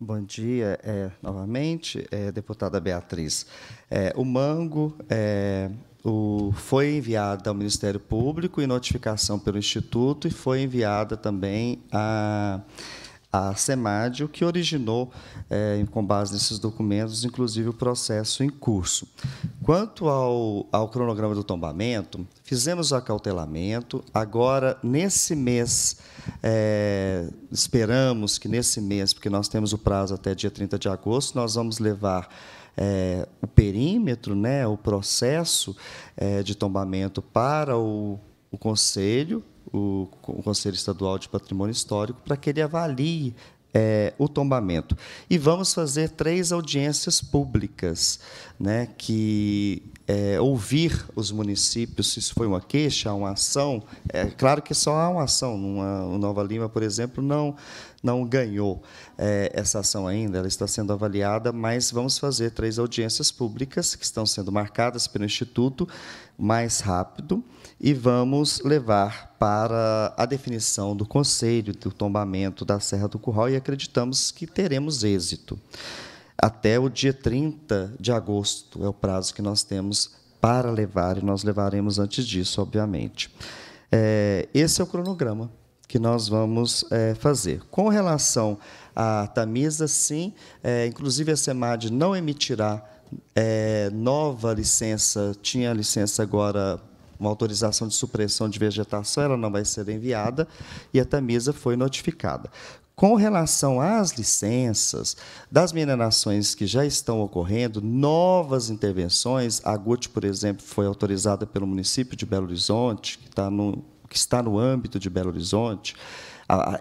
Bom dia, é, novamente, é, deputada Beatriz. É, o mango é, o, foi enviado ao Ministério Público e notificação pelo Instituto e foi enviada também a a SEMAD, o que originou, é, com base nesses documentos, inclusive o processo em curso. Quanto ao, ao cronograma do tombamento, fizemos o acautelamento, agora, nesse mês, é, esperamos que nesse mês, porque nós temos o prazo até dia 30 de agosto, nós vamos levar é, o perímetro, né, o processo é, de tombamento para o, o Conselho o, o Conselho Estadual de Patrimônio Histórico para que ele avalie é, o tombamento. E vamos fazer três audiências públicas, né, que é, ouvir os municípios, se isso foi uma queixa, uma ação. É claro que só há uma ação. Uma, o Nova Lima, por exemplo, não, não ganhou é, essa ação ainda, ela está sendo avaliada, mas vamos fazer três audiências públicas que estão sendo marcadas pelo Instituto mais rápido e vamos levar para a definição do conselho do tombamento da Serra do Curral e acreditamos que teremos êxito. Até o dia 30 de agosto é o prazo que nós temos para levar, e nós levaremos antes disso, obviamente. É, esse é o cronograma que nós vamos é, fazer. Com relação à Tamisa, sim, é, inclusive a SEMAD não emitirá é, nova licença, tinha licença agora uma autorização de supressão de vegetação, ela não vai ser enviada e a Tamisa foi notificada. Com relação às licenças, das minerações que já estão ocorrendo, novas intervenções, a GUT, por exemplo, foi autorizada pelo município de Belo Horizonte, que está no, que está no âmbito de Belo Horizonte,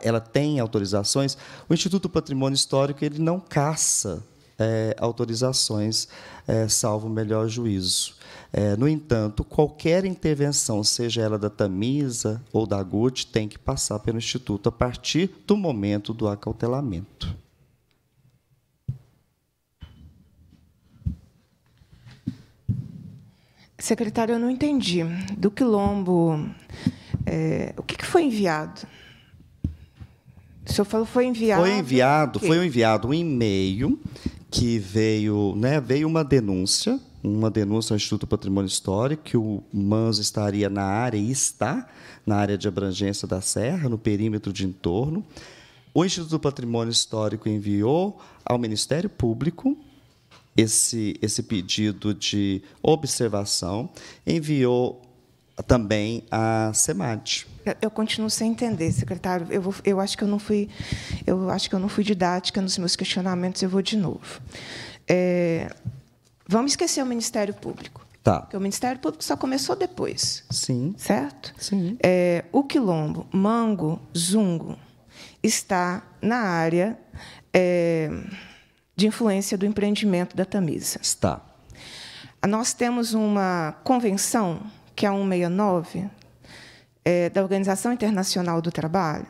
ela tem autorizações. O Instituto Patrimônio Histórico ele não caça é, autorizações, é, salvo melhor juízo. É, no entanto, qualquer intervenção, seja ela da Tamisa ou da GUT, tem que passar pelo Instituto a partir do momento do acautelamento. Secretário, eu não entendi. Do quilombo, é, o que, que, foi enviado? O senhor falou foi enviado. Foi enviado, foi enviado um e-mail que veio, né, veio uma denúncia, uma denúncia ao Instituto do Patrimônio Histórico que o Manso estaria na área e está na área de abrangência da serra, no perímetro de entorno. O Instituto do Patrimônio Histórico enviou ao Ministério Público esse, esse pedido de observação, enviou também a SEMAD. Eu continuo sem entender, secretário. Eu, vou, eu acho que eu não fui, eu acho que eu não fui didática nos meus questionamentos. Eu vou de novo. É, vamos esquecer o Ministério Público. Tá. Porque o Ministério Público só começou depois. Sim. Certo? Sim. É, o quilombo, mango, zungo, está na área é, de influência do empreendimento da Tamisa. Está. Nós temos uma convenção que é a 169, é, da Organização Internacional do Trabalho,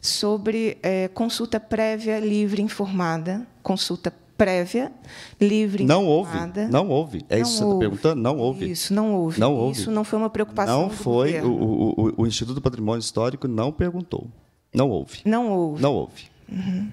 sobre é, consulta prévia, livre, informada, consulta prévia, livre, não informada. Houve, não houve. É não isso que você está perguntando? Não houve. Isso, não houve. Não houve. Isso não foi uma preocupação Não foi. O, o, o, Instituto do Patrimônio Histórico não perguntou. Não houve. Não houve. Não houve. Uhum.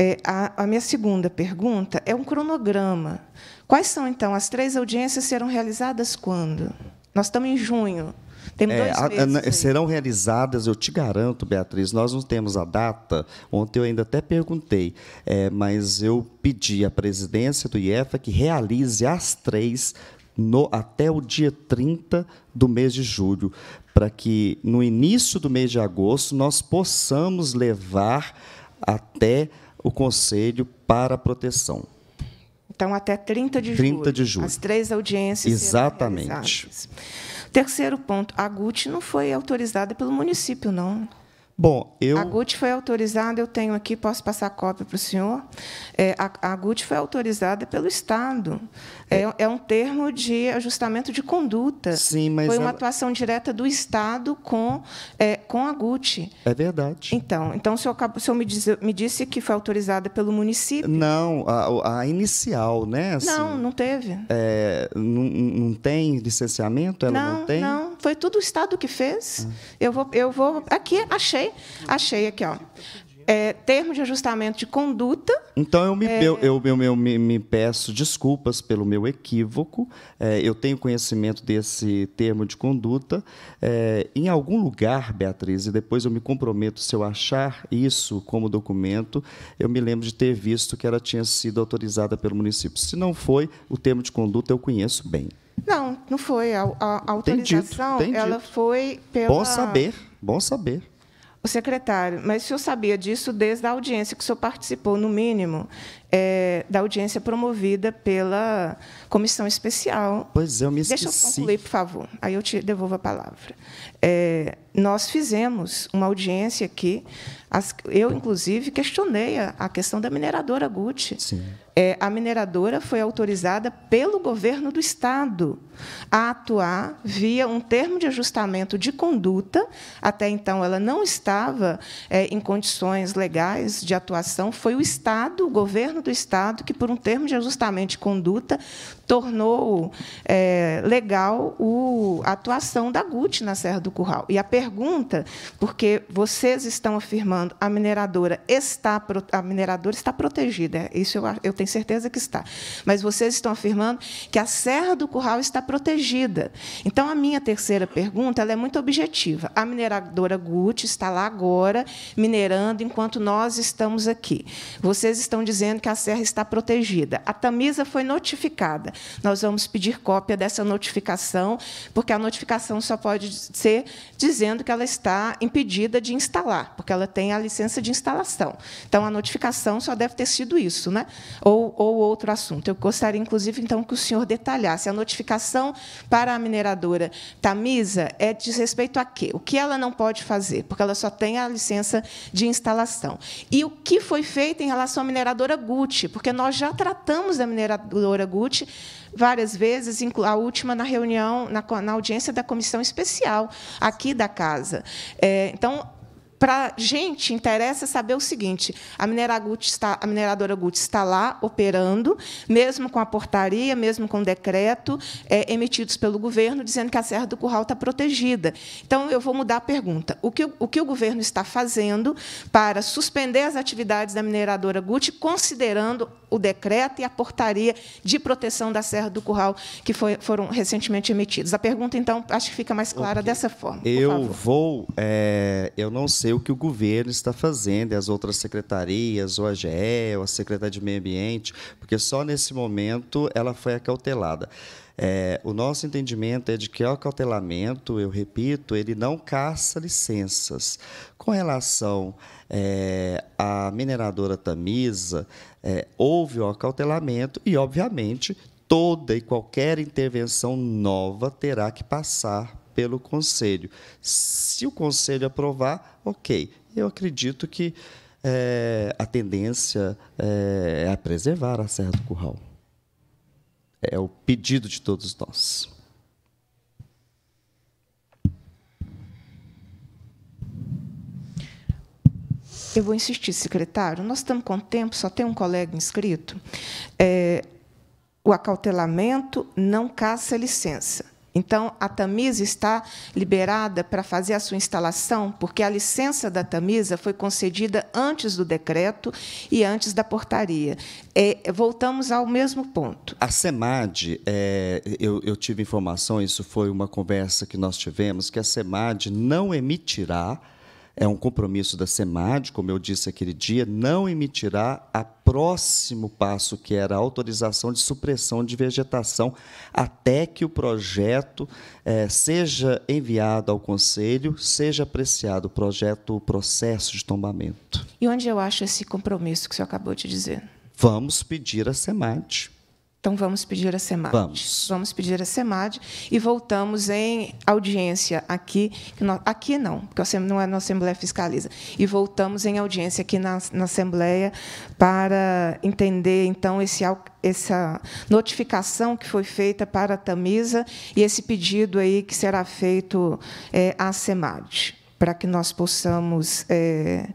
É, a, a minha segunda pergunta é um cronograma Quais são, então? As três audiências serão realizadas quando? Nós estamos em junho. é, dois meses. a, serão realizadas, eu te garanto, Beatriz, nós não temos a data. Ontem eu ainda até perguntei, é, mas eu pedi à presidência do IEFA que realize as três no, até o dia 30 do mês de julho, para que no início do mês de agosto nós possamos levar até o Conselho para a proteção. Então, até 30 de 30 julho. de julho. As três audiências. Exatamente. Terceiro ponto, a GUT não foi autorizada pelo município, não. Bom, eu... A GUT foi autorizada, eu tenho aqui, posso passar a cópia para o senhor. É, a, a GUT foi autorizada pelo Estado. É, é, é, um termo de ajustamento de conduta. Sim, mas... Foi uma ela... atuação direta do Estado com, é, com a GUT. É verdade. Então, então o senhor, o senhor me, diz, me disse que foi autorizada pelo município. Não, a, a inicial, né? Assim, não, não teve. É, não, não tem licenciamento? Ela não, não tem? Não, foi tudo o Estado que fez. Ah. Eu, vou, eu vou... Aqui, achei achei? aqui, ó. É, termo de ajustamento de conduta. Então eu me, é... eu, eu, eu, eu me, me, peço desculpas pelo meu equívoco. É, eu tenho conhecimento desse termo de conduta. É, em algum lugar, Beatriz, e depois eu me comprometo, se eu achar isso como documento, eu me lembro de ter visto que ela tinha sido autorizada pelo município. Se não foi, o termo de conduta eu conheço bem. Não, não foi. A, a, a autorização ela foi pela. Bom saber, bom saber secretário, mas o senhor sabia disso desde a audiência que o senhor participou, no mínimo, é, da audiência promovida pela comissão especial. Pois é, eu me esqueci. Deixa eu concluir, por favor, aí eu te devolvo a palavra. É, nós fizemos uma audiência aqui, as, eu, inclusive, questionei a, a questão da mineradora Gucci. Sim. É, a mineradora foi autorizada pelo governo do Estado a atuar via um termo de ajustamento de conduta. Até então, ela não estava é, em condições legais de atuação. Foi o Estado, o governo do Estado, que, por um termo de ajustamento de conduta, tornou é, legal o, a atuação da GUT na Serra do Curral. E a pergunta, porque vocês estão afirmando a mineradora está a mineradora está protegida, isso eu, eu tenho certeza que está, mas vocês estão afirmando que a Serra do Curral está protegida. Então, a minha terceira pergunta ela é muito objetiva. A mineradora Gucci está lá agora, minerando, enquanto nós estamos aqui. Vocês estão dizendo que a serra está protegida. A Tamisa foi notificada. Nós vamos pedir cópia dessa notificação, porque a notificação só pode ser dizendo que ela está impedida de instalar, porque ela tem a licença de instalação. Então, a notificação só deve ter sido isso, né? ou, ou outro assunto. Eu gostaria, inclusive, então, que o senhor detalhasse a notificação para a mineradora Tamisa é diz respeito a quê? O que ela não pode fazer, porque ela só tem a licença de instalação. E o que foi feito em relação à mineradora Gucci, porque nós já tratamos da mineradora Gucci várias vezes, a última na reunião, na, audiência da comissão especial aqui da casa. É, então, para a gente interessa saber o seguinte: a, está, a mineradora Guti está lá operando, mesmo com a portaria, mesmo com o decreto é, emitidos pelo governo, dizendo que a Serra do Curral está protegida. Então, eu vou mudar a pergunta: o que o, que o governo está fazendo para suspender as atividades da mineradora Guti, considerando o decreto e a portaria de proteção da Serra do Curral que foi, foram recentemente emitidos? A pergunta, então, acho que fica mais clara okay. dessa forma. Eu vou, é, eu não sei o que o governo está fazendo, e as outras secretarias, o AGE, a Secretaria de Meio Ambiente, porque só nesse momento ela foi acautelada. É, o nosso entendimento é de que o acautelamento, eu repito, ele não caça licenças. Com relação é, à mineradora Tamisa, é, houve o acautelamento e, obviamente, toda e qualquer intervenção nova terá que passar pelo conselho. Se o conselho aprovar, ok. Eu acredito que é, a tendência é, é a preservar a Serra do Curral. É o pedido de todos nós. Eu vou insistir, secretário. Nós estamos com tempo, só tem um colega inscrito. É, o acautelamento não caça a licença. Então, a Tamisa está liberada para fazer a sua instalação, porque a licença da Tamisa foi concedida antes do decreto e antes da portaria. É, voltamos ao mesmo ponto. A SEMAD, é, eu, eu tive informação, isso foi uma conversa que nós tivemos, que a SEMAD não emitirá é um compromisso da SEMAD, como eu disse aquele dia, não emitirá a próximo passo, que era a autorização de supressão de vegetação, até que o projeto eh, seja enviado ao Conselho, seja apreciado o projeto, o processo de tombamento. E onde eu acho esse compromisso que o senhor acabou de dizer? Vamos pedir a SEMAD então vamos pedir a SEMAD. Vamos. Vamos pedir a SEMAD e voltamos em audiência aqui. Aqui não, porque não é na Assembleia Fiscaliza. E voltamos em audiência aqui na, na Assembleia para entender, então, esse, essa notificação que foi feita para a Tamisa e esse pedido aí que será feito é, à SEMAD, para que nós possamos. É,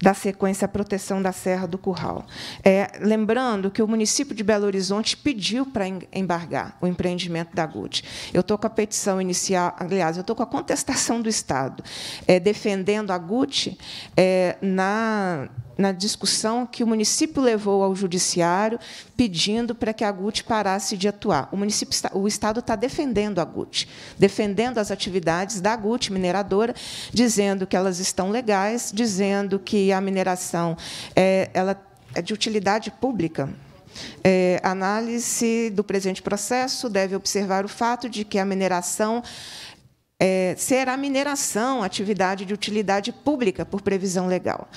da sequência à proteção da Serra do Curral. É, lembrando que o município de Belo Horizonte pediu para embargar o empreendimento da GUT. Eu estou com a petição inicial, aliás, eu estou com a contestação do Estado, é, defendendo a GUT é, na na discussão que o município levou ao judiciário, pedindo para que a GUT parasse de atuar. O, município, o Estado está defendendo a GUT, defendendo as atividades da GUT mineradora, dizendo que elas estão legais, dizendo que a mineração é, ela é de utilidade pública, é, análise do presente processo deve observar o fato de que a mineração é, será mineração atividade de utilidade pública por previsão legal.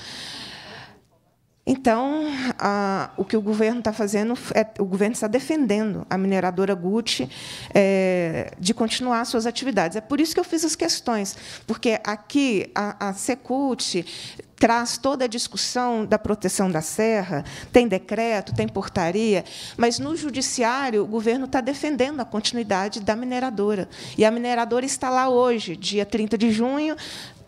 Então, a, o que o governo está fazendo é o governo está defendendo a mineradora Gucci é, de continuar suas atividades. É por isso que eu fiz as questões, porque aqui a, a Secult traz toda a discussão da proteção da serra, tem decreto, tem portaria, mas no judiciário o governo está defendendo a continuidade da mineradora. E a mineradora está lá hoje, dia 30 de junho,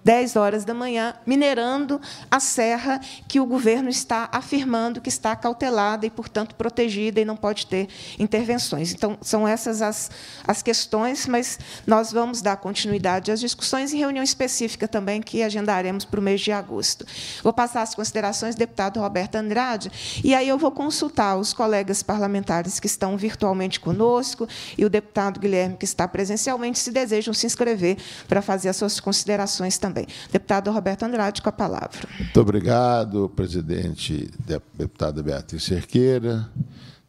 10 horas da manhã, minerando a serra que o governo está afirmando que está cautelada e, portanto, protegida e não pode ter intervenções. Então, são essas as, as questões, mas nós vamos dar continuidade às discussões em reunião específica também que agendaremos para o mês de agosto. Vou passar as considerações deputado Roberto Andrade, e aí eu vou consultar os colegas parlamentares que estão virtualmente conosco e o deputado Guilherme, que está presencialmente, se desejam se inscrever para fazer as suas considerações também também. Deputado Roberto Andrade, com a palavra. Muito obrigado, presidente, deputada Beatriz Cerqueira,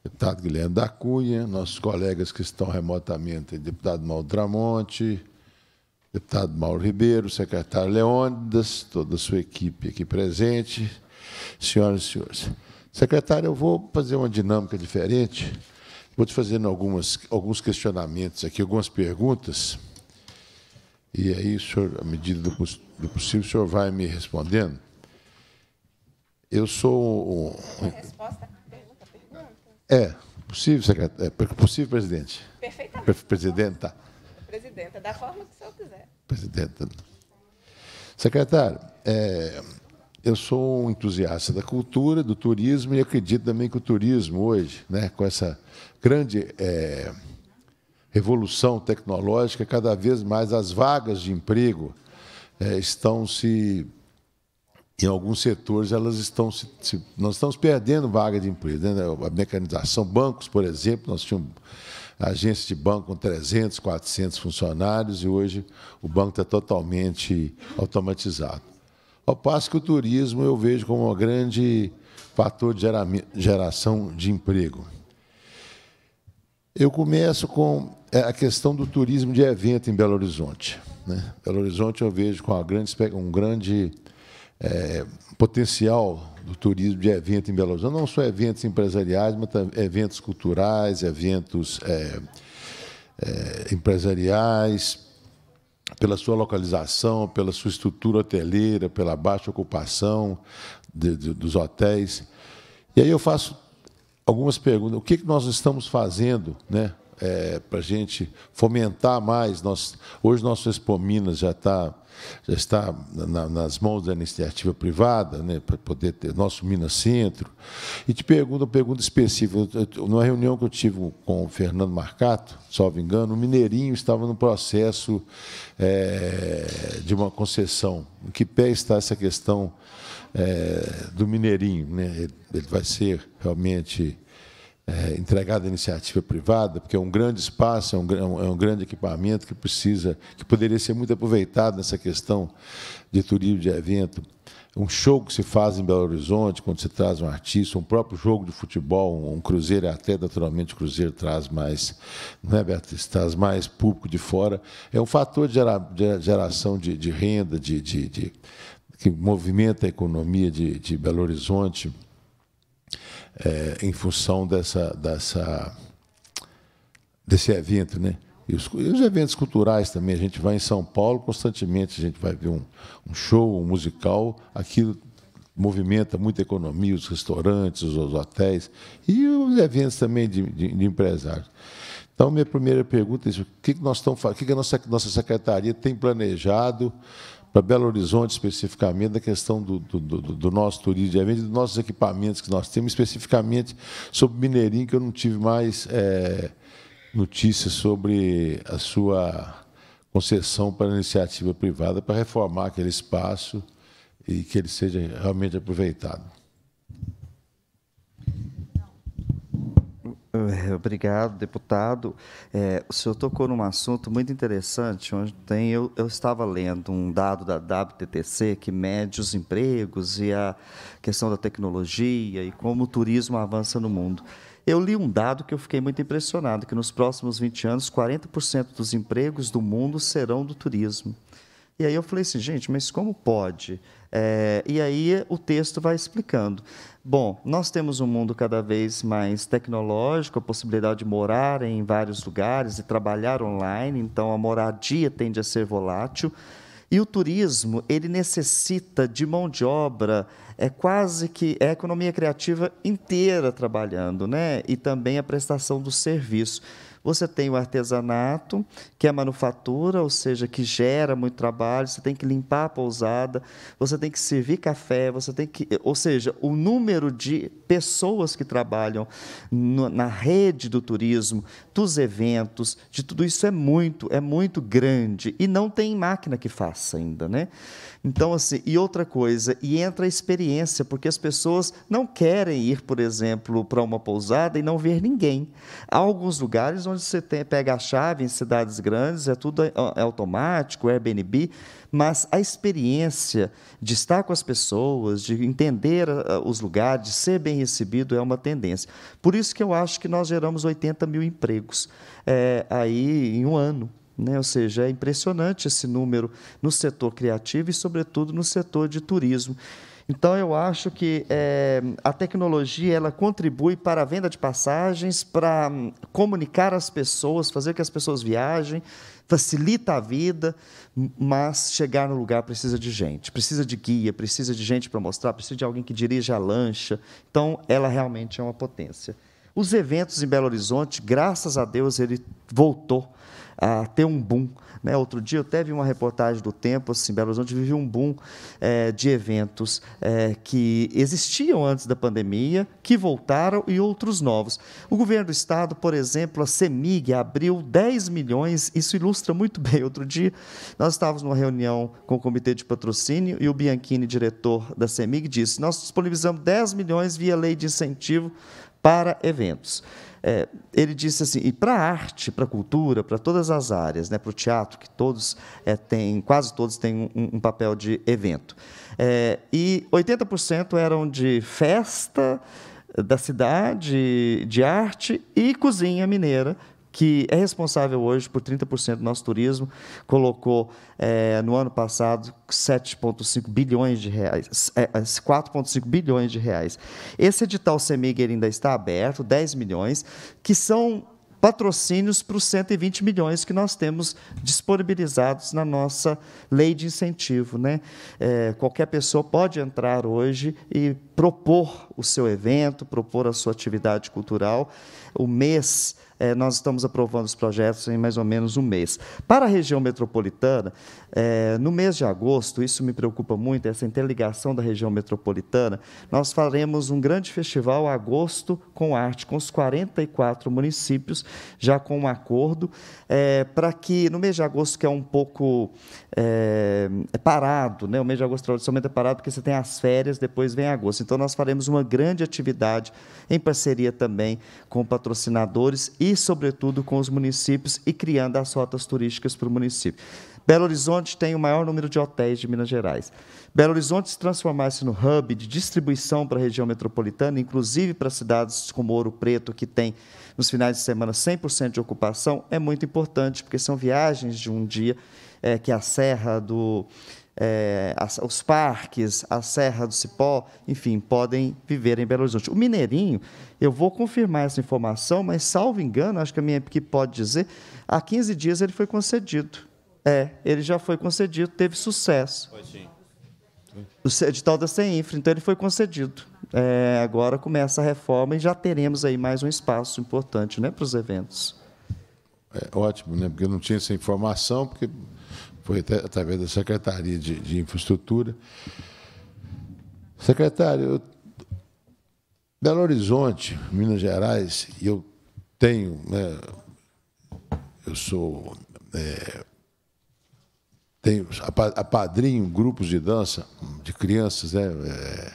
deputado Guilherme da Cunha, nossos colegas que estão remotamente, deputado Mauro Dramonte, deputado Mauro Ribeiro, secretário Leônidas, toda a sua equipe aqui presente, senhoras e senhores. Secretário, eu vou fazer uma dinâmica diferente. Vou te fazendo algumas, alguns questionamentos aqui, algumas perguntas. E aí, senhor, à medida do, poss do, possível, o senhor vai me respondendo. Eu sou. Um... Resposta, pergunta, pergunta. É, possível, secretário. É, possível, presidente. Perfeitamente. Presidenta. presidente, tá. Presidenta, da forma que o senhor quiser. Presidenta. Secretário, é, eu sou um entusiasta da cultura, do turismo e acredito também que o turismo hoje, né, com essa grande. É, revolução tecnológica, cada vez mais as vagas de emprego é, estão se em alguns setores elas estão se, se, nós estamos perdendo vaga de emprego né? a mecanização bancos por exemplo nós tínhamos agência de banco com 300 400 funcionários e hoje o banco está totalmente automatizado ao passo que o turismo eu vejo como um grande fator de geração de emprego eu começo com é, a questão do turismo de evento em Belo Horizonte. Né? Belo Horizonte eu vejo com grande, um grande é, potencial do turismo de evento em Belo Horizonte, não só eventos empresariais, mas também eventos culturais, eventos é, é, empresariais, pela sua localização, pela sua estrutura hoteleira, pela baixa ocupação de, de, dos hotéis. E aí eu faço algumas perguntas. O que, que nós estamos fazendo né, é, para a gente fomentar mais? Nós, hoje, nosso Expo Minas já está já está na, nas mãos da iniciativa privada, né, para poder ter nosso Minas Centro. E te pergunto uma pergunta específica. Eu, numa reunião que eu tive com o Fernando Marcato, salvo engano, o Mineirinho estava no processo é, de uma concessão. Em que pé está essa questão é, do Mineirinho. Né? Ele vai ser realmente é, entregado à iniciativa privada, porque é um grande espaço, é um, é um grande equipamento que precisa, que poderia ser muito aproveitado nessa questão de turismo de evento. Um show que se faz em Belo Horizonte, quando se traz um artista, um próprio jogo de futebol, um, cruzeiro, é até naturalmente o cruzeiro traz mais, não é, Beatriz? Traz mais público de fora. É um fator de gera, geração de, de renda, de, de, de que movimenta a economia de, de Belo Horizonte é, em função dessa, dessa, desse evento, né? E os, e os, eventos culturais também. A gente vai em São Paulo constantemente, a gente vai ver um, um show, um musical. Aquilo movimenta muito a economia, os restaurantes, os, os hotéis e os eventos também de, de, de, empresários. Então, minha primeira pergunta é: o que, que nós estamos O que, que a nossa, nossa secretaria tem planejado para Belo Horizonte especificamente, da questão do, do, do, do nosso turismo de eventos, dos nossos equipamentos que nós temos, especificamente sobre Mineirinho, que eu não tive mais é, notícias sobre a sua concessão para iniciativa privada para reformar aquele espaço e que ele seja realmente aproveitado. Obrigado, deputado. É, o senhor tocou num assunto muito interessante. Ontem eu, eu estava lendo um dado da WTTC que mede os empregos e a questão da tecnologia e como o turismo avança no mundo. Eu li um dado que eu fiquei muito impressionado, que nos próximos 20 anos, 40% dos empregos do mundo serão do turismo. E aí eu falei assim, gente, mas como pode? É, e aí o texto vai explicando. Bom, nós temos um mundo cada vez mais tecnológico, a possibilidade de morar em vários lugares e trabalhar online, então a moradia tende a ser volátil. E o turismo, ele necessita de mão de obra, é quase que é a economia criativa inteira trabalhando, né? E também a prestação do serviço. Você tem o artesanato, que é a manufatura, ou seja, que gera muito trabalho, você tem que limpar a pousada, você tem que servir café, você tem que. Ou seja, o número de pessoas que trabalham no, na rede do turismo, dos eventos, de tudo isso é muito, é muito grande. E não tem máquina que faça ainda, né? Então, assim, e outra coisa, e entra a experiência, porque as pessoas não querem ir, por exemplo, para uma pousada e não ver ninguém. Há alguns lugares onde você tem, pega a chave em cidades grandes, é tudo é, é automático, Airbnb, mas a experiência de estar com as pessoas, de entender ah, ah, os lugares, de ser bem recebido é uma tendência. Por isso que eu acho que nós geramos 80 mil empregos é, aí em um ano. Né? Ou seja, é impressionante esse número no setor criativo e, sobretudo, no setor de turismo. Então, eu acho que é, a tecnologia ela contribui para a venda de passagens, para hum, comunicar as pessoas, fazer que as pessoas viajem, facilita a vida, mas chegar no lugar precisa de gente, precisa de guia, precisa de gente para mostrar, precisa de alguém que dirija a lancha. Então, ela realmente é uma potência. Os eventos em Belo Horizonte, graças a Deus, ele voltou a ter um boom. Né? Outro dia eu teve uma reportagem do Tempo, assim, Belo Horizonte vive um boom é, de eventos é, que existiam antes da pandemia, que voltaram e outros novos. O governo do estado, por exemplo, a CEMIG abriu 10 milhões, isso ilustra muito bem. Outro dia nós estávamos numa reunião com o comitê de patrocínio e o Bianchini, diretor da CEMIG, disse: Nós disponibilizamos 10 milhões via lei de incentivo para eventos. É, ele disse assim, e para a arte, para a cultura, para todas as áreas, né, para o teatro, que todos é, têm, quase todos têm um, um papel de evento. É, e 80% eram de festa da cidade, de arte e cozinha mineira, que é responsável hoje por 30% do nosso turismo, colocou é, no ano passado 7,5 bilhões de reais, é, eh, 4,5 eh, bilhões de reais. Esse edital semig ainda está aberto, 10 milhões, que são patrocínios para os 120 milhões que nós temos disponibilizados na nossa lei de incentivo. Né? É, qualquer pessoa pode entrar hoje e propor o seu evento, propor a sua atividade cultural. O mês é, nós estamos aprovando os projetos em mais ou menos um mês. Para a região metropolitana, é, no mês de agosto, isso me preocupa muito, essa interligação da região metropolitana, nós faremos um grande festival agosto com arte, com os 44 municípios, já com um acordo, é, para que no mês de agosto, que é um pouco é, é, parado, né? o mês de agosto tradicionalmente é parado porque você tem as férias, depois vem agosto. Então, nós faremos uma grande atividade em parceria também com patrocinadores e, sobretudo, com os municípios e criando as rotas turísticas para o município. Belo Horizonte tem o maior número de hotéis de Minas Gerais. Belo Horizonte se transformasse no hub de distribuição para a região metropolitana, inclusive para cidades como Ouro Preto, que tem nos finais de semana 100% de ocupação, é muito importante, porque são viagens de um dia é, que a Serra do. É, as, os parques, a Serra do Cipó, enfim, podem viver em Belo Horizonte. O Mineirinho, eu vou confirmar essa informação, mas, salvo engano, acho que a minha equipe pode dizer, há 15 dias ele foi concedido é, ele já foi concedido, teve sucesso. Foi sim. O edital da CEINFRA, então ele foi concedido. É, agora começa a reforma e já teremos aí mais um espaço importante né, para os eventos. É, ótimo, né? porque eu não tinha essa informação, porque foi até, através da Secretaria de, de Infraestrutura. Secretário, eu, Belo Horizonte, Minas Gerais, eu tenho, né, eu sou é, tem, a padrinho grupos de dança de crianças, né? É,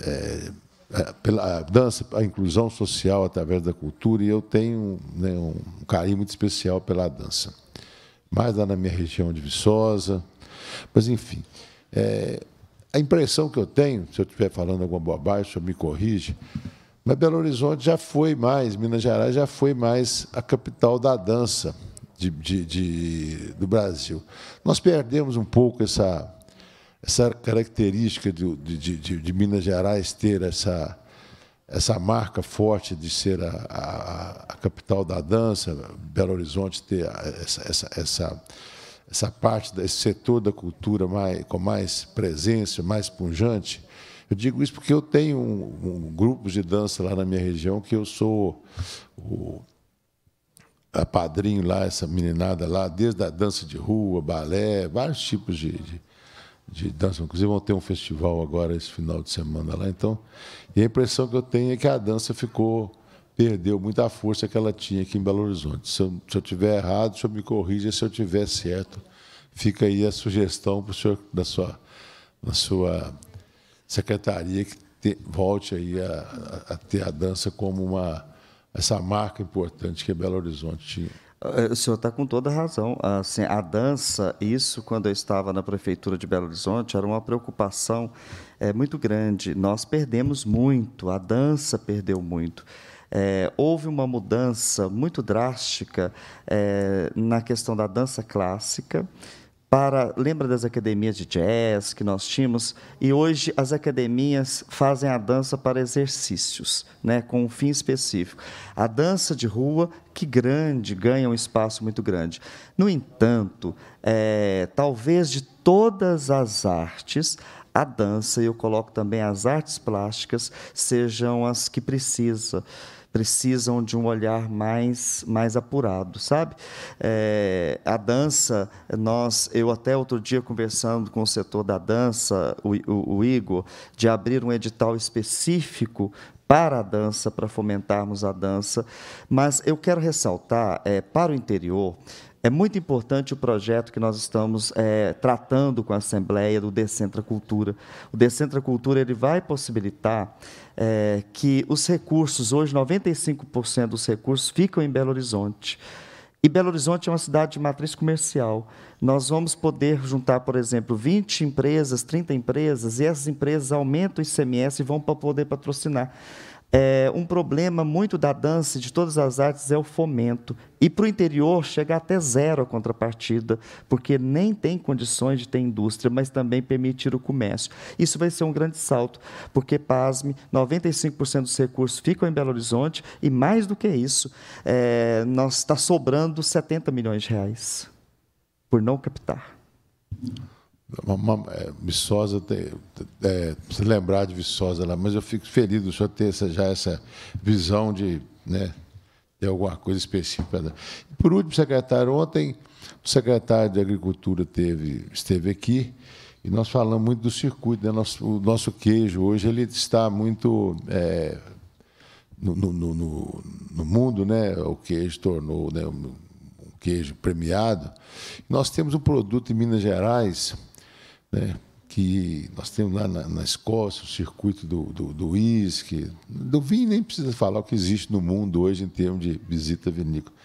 é, é pela dança, a inclusão social através da cultura, e eu tenho né, um carinho muito especial pela dança. Mais lá na minha região de Viçosa. Mas, enfim, é, a impressão que eu tenho, se eu estiver falando alguma bobagem, o senhor me corrige, mas Belo Horizonte já foi mais, Minas Gerais já foi mais a capital da dança de, de, de, do Brasil. Nós perdemos um pouco essa, essa característica de, Minas Gerais ter essa, essa marca forte de ser a, a, a capital da dança, Belo Horizonte ter essa, essa, essa, essa parte, esse setor da cultura mais, com mais presença, mais punjante. Eu digo isso porque eu tenho um, um grupos de dança lá na minha região que eu sou o a padrinho lá, essa meninada lá, desde a dança de rua, balé, vários tipos de, de, de, dança. Inclusive, vão ter um festival agora, esse final de semana lá. Então, e a impressão que eu tenho é que a dança ficou, perdeu muita força que ela tinha aqui em Belo Horizonte. Se eu, se eu tiver errado, o senhor me corrija, se eu tiver certo, fica aí a sugestão para o senhor da sua, da sua secretaria que te, volte aí a, a, a ter a dança como uma essa marca importante que Belo Horizonte tinha. Eh, o senhor está com toda a razão. Assim, a dança, isso, quando eu estava na prefeitura de Belo Horizonte, era uma preocupação é, muito grande. Nós perdemos muito, a dança perdeu muito. É, houve uma mudança muito drástica é, na questão da dança clássica para lembra das academias de jazz que nós tínhamos e hoje as academias fazem a dança para exercícios, né, com um fim específico. A dança de rua que grande ganha um espaço muito grande. No entanto, é, talvez de todas as artes a dança e eu coloco também as artes plásticas sejam as que precisa precisam de um olhar mais, mais apurado, sabe? É, a dança, nós, eu até outro dia conversando com o setor da dança, o, o, o Igor, de abrir um edital específico para a dança, para fomentarmos a dança. Mas eu quero ressaltar, é, para o interior, é muito importante o projeto que nós estamos é, tratando com a Assembleia do Decentra Cultura. O Decentra Cultura ele vai possibilitar é, que os recursos, hoje 95% dos recursos ficam em Belo Horizonte. E Belo Horizonte é uma cidade de matriz comercial. Nós vamos poder juntar, por exemplo, 20 empresas, 30 empresas, e essas empresas aumentam o ICMS e vão para poder patrocinar. É, um problema muito da dança e de todas as artes é o fomento. E para o interior chega até zero a contrapartida, porque nem tem condições de ter indústria, mas também permitir o comércio. Isso vai ser um grande salto, porque, pasme, 95% dos recursos ficam em Belo Horizonte e, mais do que isso, é, nós está sobrando 70 milhões de reais por não captar. É, Viçosa, é, se lembrar de Viçosa lá, mas eu fico feliz do senhor ter essa, já essa visão de, né, de alguma coisa específica. Por último, secretário, ontem o secretário de Agricultura teve, esteve aqui e nós falamos muito do circuito, né? nosso, o nosso queijo hoje ele está muito é, no, no, no, no, mundo, né? o queijo tornou né, um queijo premiado. Nós temos um produto em Minas Gerais né, que nós temos lá na, na Escócia o circuito do uísque, do, do, whisky, do vinho, nem precisa falar o que existe no mundo hoje em termos de visita vinícola.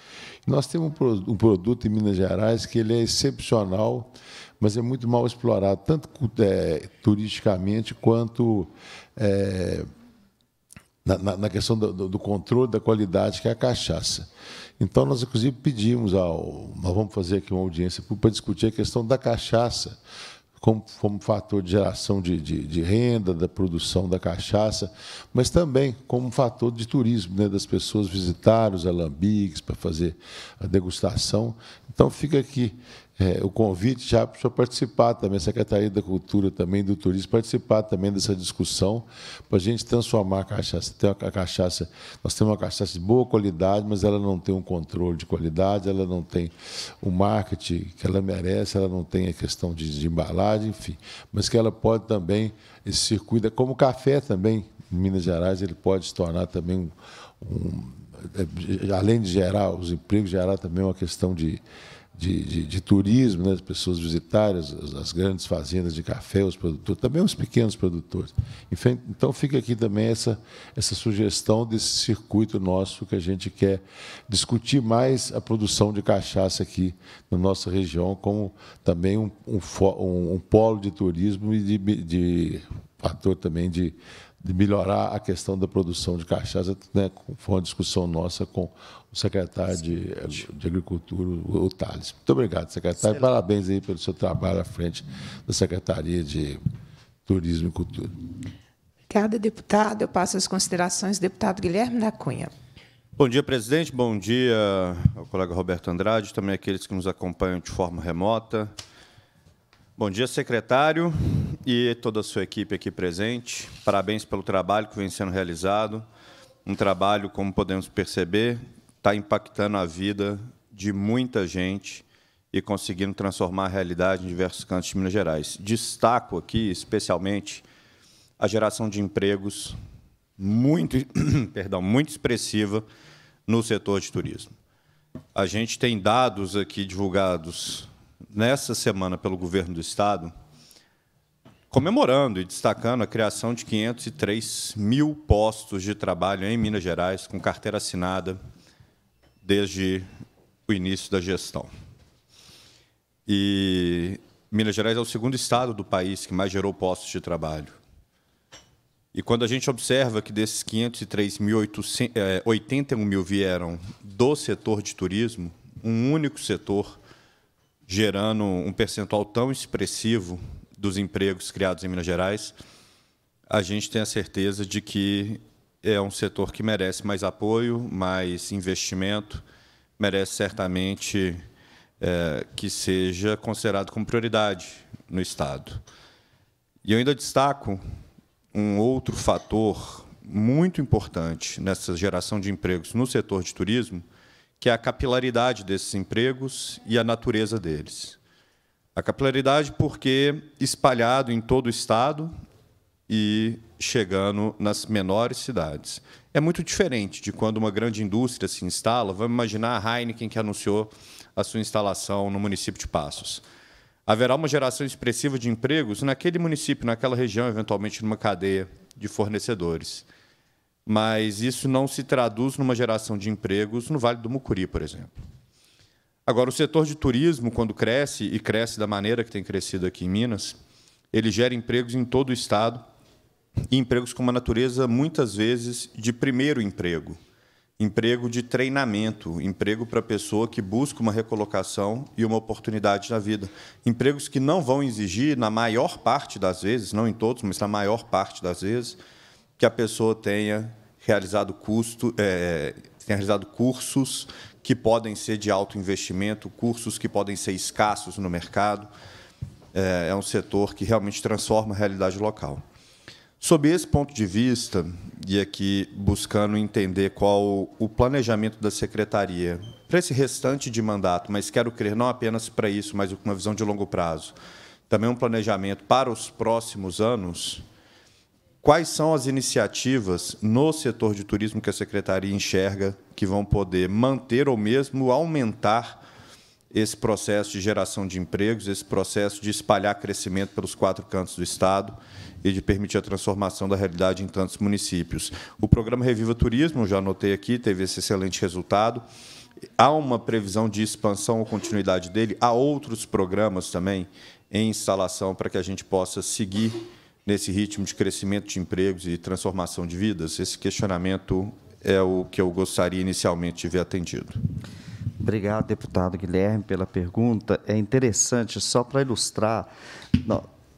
Nós temos um, um produto em Minas Gerais que ele é excepcional, mas é muito mal explorado, tanto é, turisticamente quanto é, na, na, na, questão do, do, do, controle da qualidade, que é a cachaça. Então, nós, inclusive, pedimos ao. Nós vamos fazer aqui uma audiência para discutir a questão da cachaça, como, como fator de geração de, de, de, renda, da produção da cachaça, mas também como fator de turismo, né, das pessoas visitarem os alambiques para fazer a degustação. Então, fica aqui é, o convite já para o senhor participar também, a Secretaria da Cultura também, do Turismo, participar também dessa discussão, para a gente transformar a cachaça. Tem a cachaça. Nós temos uma cachaça de boa qualidade, mas ela não tem um controle de qualidade, ela não tem o marketing que ela merece, ela não tem a questão de, de embalagem, enfim. Mas que ela pode também, esse circuito, como o café também, em Minas Gerais, ele pode se tornar também um, um é, além de gerar os empregos, gerar também uma questão de de, de, de, turismo, né, as pessoas visitarem as, as, grandes fazendas de café, os produtores, também os pequenos produtores. Então, fica aqui também essa, essa sugestão desse circuito nosso que a gente quer discutir mais a produção de cachaça aqui na nossa região, como também um, um, um polo de turismo e de, de fator também de de melhorar a questão da produção de cachaça. Né? Foi uma discussão nossa com o secretário de, de, Agricultura, o Thales. Muito obrigado, secretário. Excelente. Parabéns aí pelo seu trabalho à frente da Secretaria de Turismo e Cultura. Obrigada, deputado. Eu passo as considerações deputado Guilherme da Cunha. Bom dia, presidente. Bom dia ao colega Roberto Andrade, também aqueles que nos acompanham de forma remota. Bom dia, secretário e toda a sua equipe aqui presente. Parabéns pelo trabalho que vem sendo realizado. Um trabalho, como podemos perceber, está impactando a vida de muita gente e conseguindo transformar a realidade em diversos cantos de Minas Gerais. Destaco aqui, especialmente, a geração de empregos muito, perdão, muito expressiva no setor de turismo. A gente tem dados aqui divulgados nessa semana pelo governo do Estado, comemorando e destacando a criação de 503 mil postos de trabalho em Minas Gerais, com carteira assinada desde o início da gestão. E Minas Gerais é o segundo estado do país que mais gerou postos de trabalho. E quando a gente observa que desses 81 eh, mil vieram do setor de turismo, um único setor gerando um percentual tão expressivo dos empregos criados em Minas Gerais, a gente tem a certeza de que é um setor que merece mais apoio, mais investimento, merece certamente é, que seja considerado como prioridade no Estado. E eu ainda destaco um outro fator muito importante nessa geração de empregos no setor de turismo, que é a capilaridade desses empregos e a natureza deles. A capilaridade porque espalhado em todo o Estado e chegando nas menores cidades. É muito diferente de quando uma grande indústria se instala. Vamos imaginar a Heineken, que anunciou a sua instalação no município de Passos haverá uma geração expressiva de empregos naquele município, naquela região, eventualmente numa cadeia de fornecedores mas isso não se traduz numa geração de empregos no Vale do Mucuri, por exemplo. Agora, o setor de turismo, quando cresce, e cresce da maneira que tem crescido aqui em Minas, ele gera empregos em todo o Estado, e empregos com uma natureza, muitas vezes, de primeiro emprego, emprego de treinamento, emprego para a pessoa que busca uma recolocação e uma oportunidade na vida. Empregos que não vão exigir, na maior parte das vezes, não em todos, mas na maior parte das vezes, que a pessoa tenha realizado, custo, é, tenha realizado cursos que podem ser de alto investimento, cursos que podem ser escassos no mercado. É, é um setor que realmente transforma a realidade local. Sob esse ponto de vista, e aqui buscando entender qual o planejamento da secretaria para esse restante de mandato, mas quero crer não apenas para isso, mas com uma visão de longo prazo, também um planejamento para os próximos anos, Quais são as iniciativas no setor de turismo que a secretaria enxerga que vão poder manter ou mesmo aumentar esse processo de geração de empregos, esse processo de espalhar crescimento pelos quatro cantos do Estado e de permitir a transformação da realidade em tantos municípios. O programa Reviva Turismo, já anotei aqui, teve esse excelente resultado. Há uma previsão de expansão ou continuidade dele? Há outros programas também em instalação para que a gente possa seguir nesse ritmo de crescimento de empregos e transformação de vidas? Esse questionamento é o que eu gostaria inicialmente de ver atendido. Obrigado, deputado Guilherme, pela pergunta. É interessante, só para ilustrar,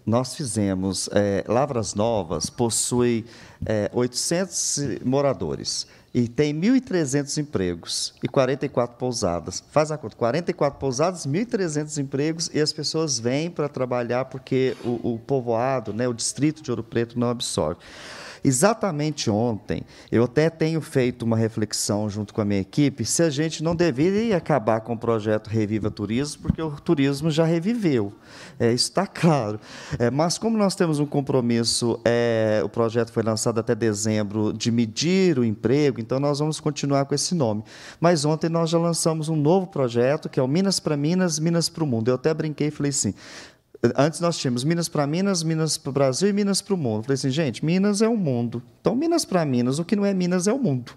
nós fizemos, é, Lavras Novas possui é, eh, 800 moradores e tem 1.300 empregos e 44 pousadas. Faz a conta, 44 pousadas, 1.300 empregos e as pessoas vêm para trabalhar porque o, o, povoado, né, o distrito de Ouro Preto não absorve. Exatamente ontem, eu até tenho feito uma reflexão junto com a minha equipe se a gente não deveria acabar com o projeto Reviva Turismo, porque o turismo já reviveu. É, isso está claro. É, mas, como nós temos um compromisso, é, o projeto foi lançado até dezembro, de medir o emprego, então nós vamos continuar com esse nome. Mas ontem nós já lançamos um novo projeto, que é o Minas para Minas, Minas para o Mundo. Eu até brinquei e falei assim: Antes nós tínhamos Minas para Minas, Minas para o Brasil e Minas para o mundo. Eu falei assim, gente, Minas é o mundo. Então, Minas para Minas, o que não é Minas é o mundo.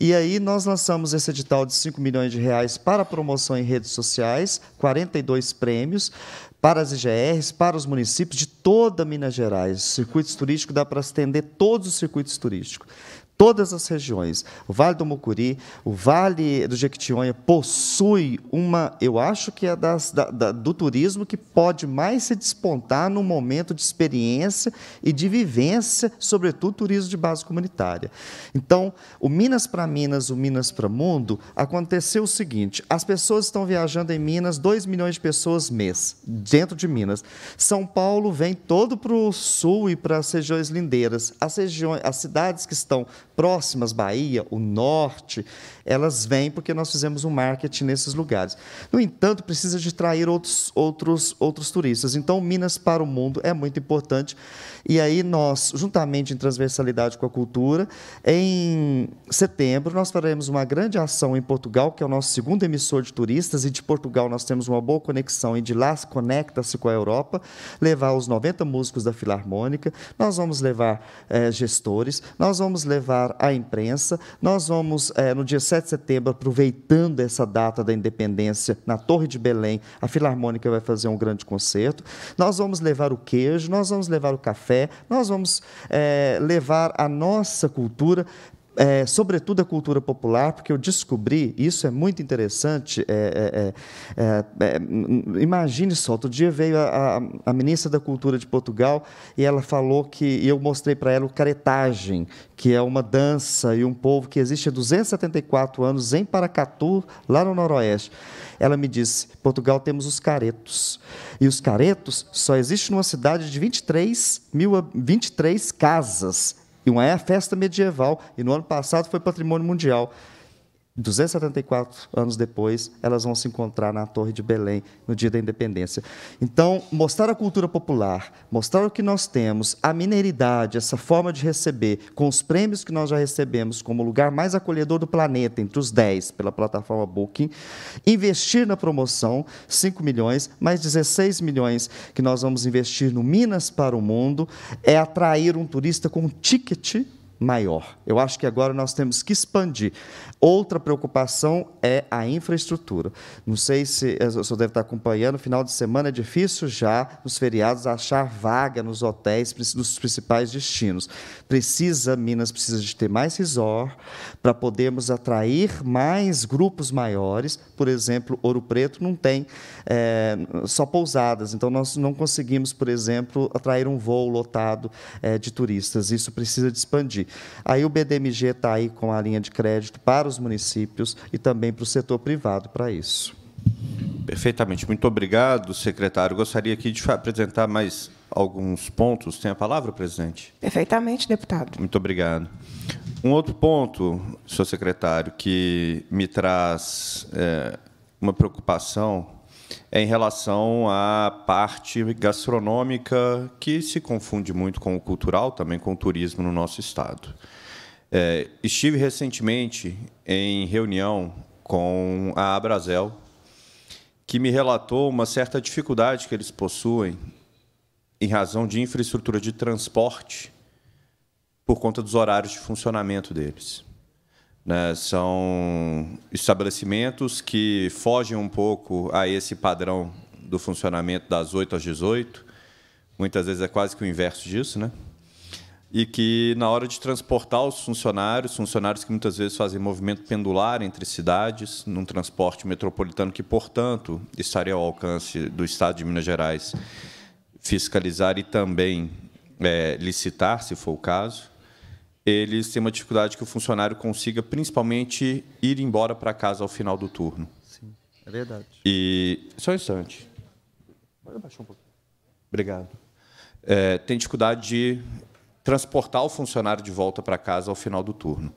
E aí nós lançamos esse edital de 5 milhões de reais para promoção em redes sociais, 42 prêmios para as IGRs, para os municípios de toda Minas Gerais. Circuitos turísticos dá para estender todos os circuitos turísticos todas as regiões. O Vale do Mucuri, o Vale do Jequitinhonha possui uma, eu acho que é das, da, da, do turismo que pode mais se despontar num momento de experiência e de vivência, sobretudo turismo de base comunitária. Então, o Minas para Minas, o Minas para Mundo, aconteceu o seguinte: as pessoas estão viajando em Minas, 2 milhões de pessoas mês, dentro de Minas. São Paulo vem todo para o sul e para as regiões lindeiras. As regiões, as cidades que estão próximas, Bahia, o norte, elas vêm porque nós fizemos um marketing nesses lugares. No entanto, precisa de atrair outros, outros, outros turistas. Então, Minas para o mundo é muito importante. E aí nós, juntamente em transversalidade com a cultura, em setembro nós faremos uma grande ação em Portugal, que é o nosso segundo emissor de turistas, e de Portugal nós temos uma boa conexão e de lá conecta-se com a Europa, levar os 90 músicos da Filarmônica, nós vamos levar eh, gestores, nós vamos levar a imprensa. Nós vamos, é, no dia 7 de setembro, aproveitando essa data da independência, na Torre de Belém, a Filarmônica vai fazer um grande concerto. Nós vamos levar o queijo, nós vamos levar o café, nós vamos é, levar a nossa cultura é, sobretudo a cultura popular, porque eu descobri, isso é muito interessante. É é, é, é, é, imagine só, outro dia veio a, a, a, ministra da Cultura de Portugal e ela falou que, e eu mostrei para ela o caretagem, que é uma dança e um povo que existe há 274 anos em Paracatu, lá no Noroeste. Ela me disse: Portugal temos os caretos. E os caretos só existem numa cidade de 23, mil, 23 casas e uma é a festa medieval, e no ano passado foi patrimônio mundial. 274 anos depois, elas vão se encontrar na Torre de Belém no dia da independência. Então, mostrar a cultura popular, mostrar o que nós temos, a mineridade, essa forma de receber, com os prêmios que nós já recebemos como o lugar mais acolhedor do planeta, entre os 10 pela plataforma Booking, investir na promoção, 5 milhões, mais 16 milhões que nós vamos investir no Minas para o Mundo, é atrair um turista com um ticket maior. Eu acho que agora nós temos que expandir. Outra preocupação é a infraestrutura. Não sei se eh, o senhor deve estar acompanhando, final de semana é difícil já, nos feriados, achar vaga nos hotéis, nos principais destinos. Precisa, Minas precisa de ter mais resort para podermos atrair mais grupos maiores. Por exemplo, Ouro Preto não tem é, só pousadas. Então, nós não conseguimos, por exemplo, atrair um voo lotado é, de turistas. Isso precisa de expandir. Aí o BDMG está aí com a linha de crédito para os municípios e também para o setor privado para isso. Perfeitamente. Muito obrigado, secretário. Gostaria aqui de apresentar mais alguns pontos. Tem a palavra, presidente? Perfeitamente, deputado. Muito obrigado. Um outro ponto, senhor secretário, que me traz é, uma preocupação é em relação à parte gastronômica, que se confunde muito com o cultural, também com o turismo no nosso estado. É, estive recentemente em reunião com a Abrazel, que me relatou uma certa dificuldade que eles possuem em razão de infraestrutura de transporte por conta dos horários de funcionamento deles. Né? São estabelecimentos que fogem um pouco a esse padrão do funcionamento das 8 às 18, muitas vezes é quase que o inverso disso, né? e que, na hora de transportar os funcionários, funcionários que muitas vezes fazem movimento pendular entre cidades, num transporte metropolitano que, portanto, estaria ao alcance do Estado de Minas Gerais fiscalizar e também é, licitar, se for o caso, eles têm uma dificuldade que o funcionário consiga, principalmente, ir embora para casa ao final do turno. Sim, é verdade. E só um instante. Pode abaixar um pouco. Obrigado. É, tem dificuldade de transportar o funcionário de volta para casa ao final do turno.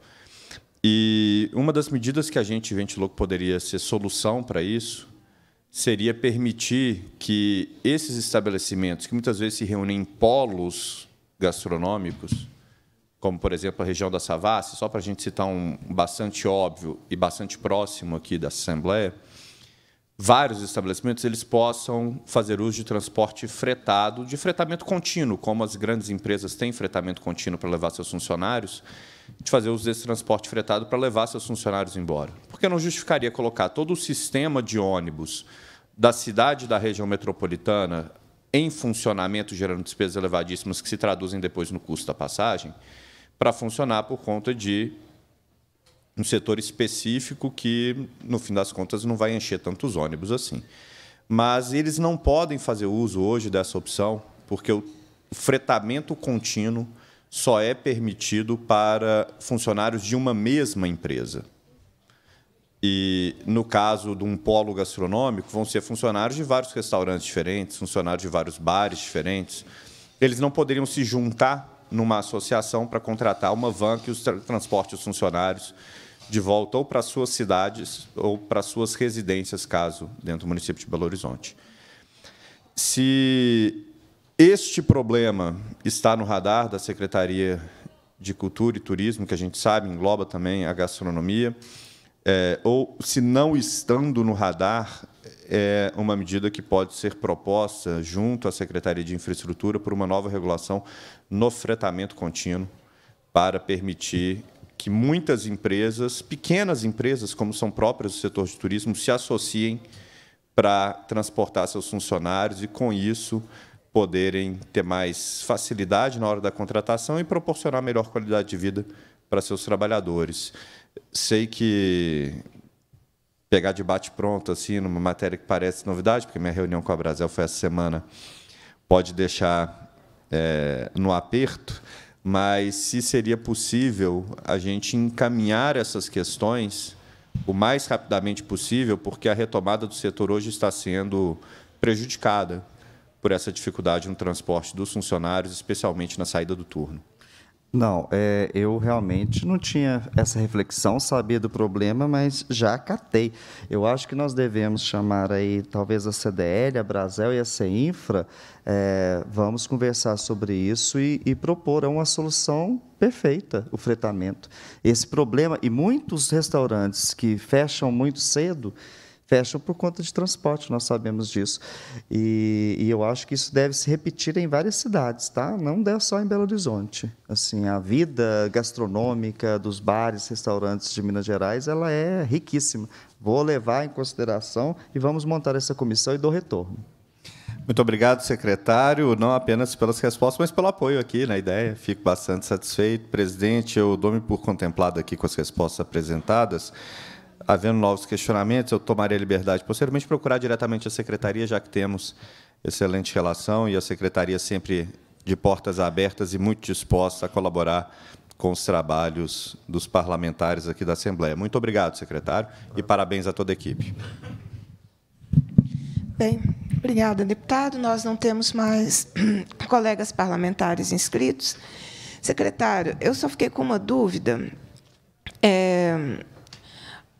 E uma das medidas que a gente ventilou que poderia ser solução para isso seria permitir que esses estabelecimentos, que muitas vezes se reúnem em polos gastronômicos, como, por exemplo, a região da Savassi, só para a gente citar um bastante óbvio e bastante próximo aqui da Assembleia, vários estabelecimentos eles possam fazer uso de transporte fretado, de fretamento contínuo, como as grandes empresas têm fretamento contínuo para levar seus funcionários, de fazer uso desse transporte fretado para levar seus funcionários embora. Porque não justificaria colocar todo o sistema de ônibus da cidade da região metropolitana em funcionamento, gerando despesas elevadíssimas que se traduzem depois no custo da passagem, para funcionar por conta de um setor específico que, no fim das contas, não vai encher tantos ônibus assim. Mas eles não podem fazer uso hoje dessa opção, porque o fretamento contínuo só é permitido para funcionários de uma mesma empresa. E, no caso de um polo gastronômico, vão ser funcionários de vários restaurantes diferentes, funcionários de vários bares diferentes. Eles não poderiam se juntar numa associação para contratar uma van que os tra transporte os funcionários de volta ou para suas cidades ou para suas residências, caso dentro do município de Belo Horizonte. Se este problema está no radar da Secretaria de Cultura e Turismo, que a gente sabe engloba também a gastronomia, é, ou se não estando no radar, é uma medida que pode ser proposta junto à Secretaria de Infraestrutura por uma nova regulação no fretamento contínuo para permitir que muitas empresas, pequenas empresas, como são próprias do setor de turismo, se associem para transportar seus funcionários e, com isso, poderem ter mais facilidade na hora da contratação e proporcionar melhor qualidade de vida para seus trabalhadores. Sei que pegar de bate-pronto, assim, numa matéria que parece novidade, porque minha reunião com a Brasel foi essa semana, pode deixar é, no aperto, mas se seria possível a gente encaminhar essas questões o mais rapidamente possível, porque a retomada do setor hoje está sendo prejudicada por essa dificuldade no transporte dos funcionários, especialmente na saída do turno. Não, é, eu realmente não tinha essa reflexão, sabia do problema, mas já catei. Eu acho que nós devemos chamar aí, talvez a CDL, a Brasel e a CEINFRA, é, vamos conversar sobre isso e, e propor uma solução perfeita, o fretamento. Esse problema, e muitos restaurantes que fecham muito cedo, fecham por conta de transporte, nós sabemos disso. E, e, eu acho que isso deve se repetir em várias cidades, tá? Não é só em Belo Horizonte. Assim, a vida gastronômica dos bares, restaurantes de Minas Gerais, ela é riquíssima. Vou levar em consideração e vamos montar essa comissão e dou retorno. Muito obrigado, secretário, não apenas pelas respostas, mas pelo apoio aqui na ideia. Fico bastante satisfeito. Presidente, eu dou-me por contemplado aqui com as respostas apresentadas havendo novos questionamentos, eu tomaria a liberdade posteriormente procurar diretamente a secretaria, já que temos excelente relação e a secretaria sempre de portas abertas e muito disposta a colaborar com os trabalhos dos parlamentares aqui da Assembleia. Muito obrigado, secretário, e parabéns a toda a equipe. Bem, obrigada, deputado. Nós não temos mais colegas parlamentares inscritos. Secretário, eu só fiquei com uma dúvida. É,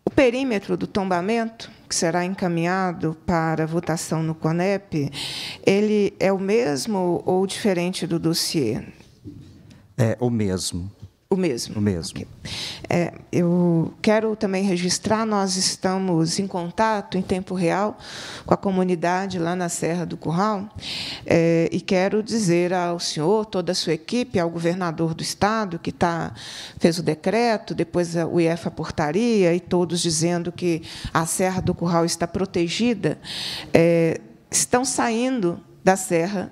o perímetro do tombamento, que será encaminhado para votação no CONEP, ele é o mesmo ou diferente do dossiê? É o mesmo. O mesmo. O mesmo. Okay. É, eu quero também registrar, nós estamos em contato em tempo real com a comunidade lá na Serra do Curral é, e quero dizer ao senhor, toda a sua equipe, ao governador do estado que tá, fez o decreto, depois o IEFA portaria e todos dizendo que a Serra do Curral está protegida, é, estão saindo da Serra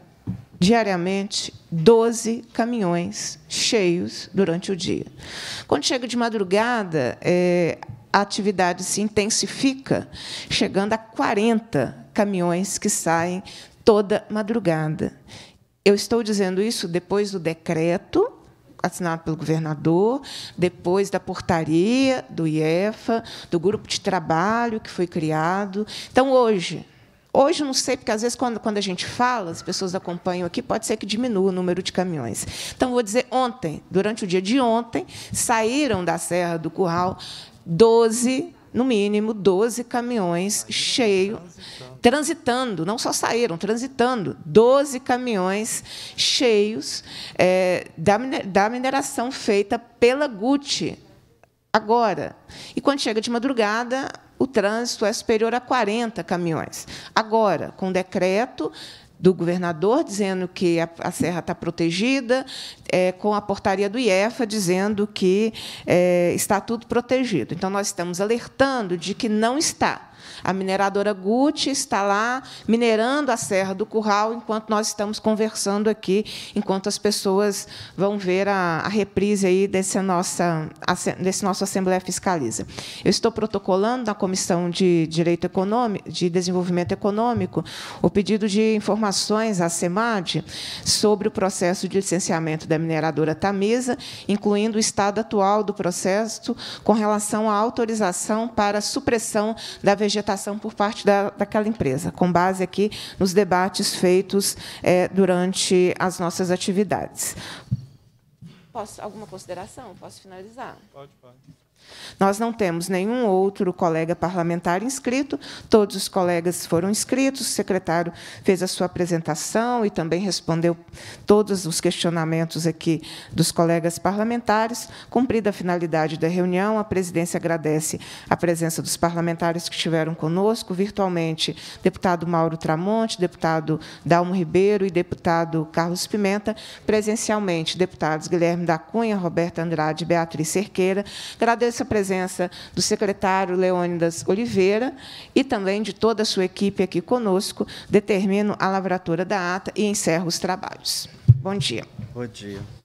diariamente 12 caminhões cheios durante o dia. Quando chega de madrugada, é, a atividade se intensifica, chegando a 40 caminhões que saem toda madrugada. Eu estou dizendo isso depois do decreto assinado pelo governador, depois da portaria do IEFA, do grupo de trabalho que foi criado. Então, hoje, Hoje, não sei, porque às vezes, quando, quando a gente fala, as pessoas acompanham aqui, pode ser que diminua o número de caminhões. Então, vou dizer, ontem, durante o dia de ontem, saíram da Serra do Curral 12 no mínimo 12 caminhões cheios, transitando. transitando, não só saíram, transitando, 12 caminhões cheios é, da, da mineração feita pela Gucci. agora. E quando chega de madrugada, o trânsito é superior a 40 caminhões. Agora, com decreto, do governador dizendo que a, a serra está protegida, é, com a portaria do IEFA dizendo que é, está tudo protegido. Então, nós estamos alertando de que não está. A mineradora Gucci está lá minerando a Serra do Curral enquanto nós estamos conversando aqui, enquanto as pessoas vão ver a, a reprise aí desse, nossa, desse nosso Assembleia Fiscaliza. Eu estou protocolando na Comissão de Direito Econômico, de Desenvolvimento Econômico, o pedido de informações à SEMAD sobre o processo de licenciamento da mineradora Tamisa, incluindo o estado atual do processo com relação à autorização para supressão da vegetação por parte da, daquela empresa, com base aqui nos debates feitos é, durante as nossas atividades. Posso, alguma consideração? Posso finalizar? Pode, pode. Nós não temos nenhum outro colega parlamentar inscrito, todos os colegas foram inscritos, o secretário fez a sua apresentação e também respondeu todos os questionamentos aqui dos colegas parlamentares. Cumprida a finalidade da reunião, a presidência agradece a presença dos parlamentares que estiveram conosco, virtualmente, deputado Mauro Tramonte, deputado Dalmo Ribeiro e deputado Carlos Pimenta, presencialmente, deputados Guilherme da Cunha, Roberta Andrade e Beatriz Cerqueira. Agradeço agradeço a presença do secretário Leônidas Oliveira e também de toda a sua equipe aqui conosco. Determino a lavratura da ata e encerro os trabalhos. Bom dia. Bom dia.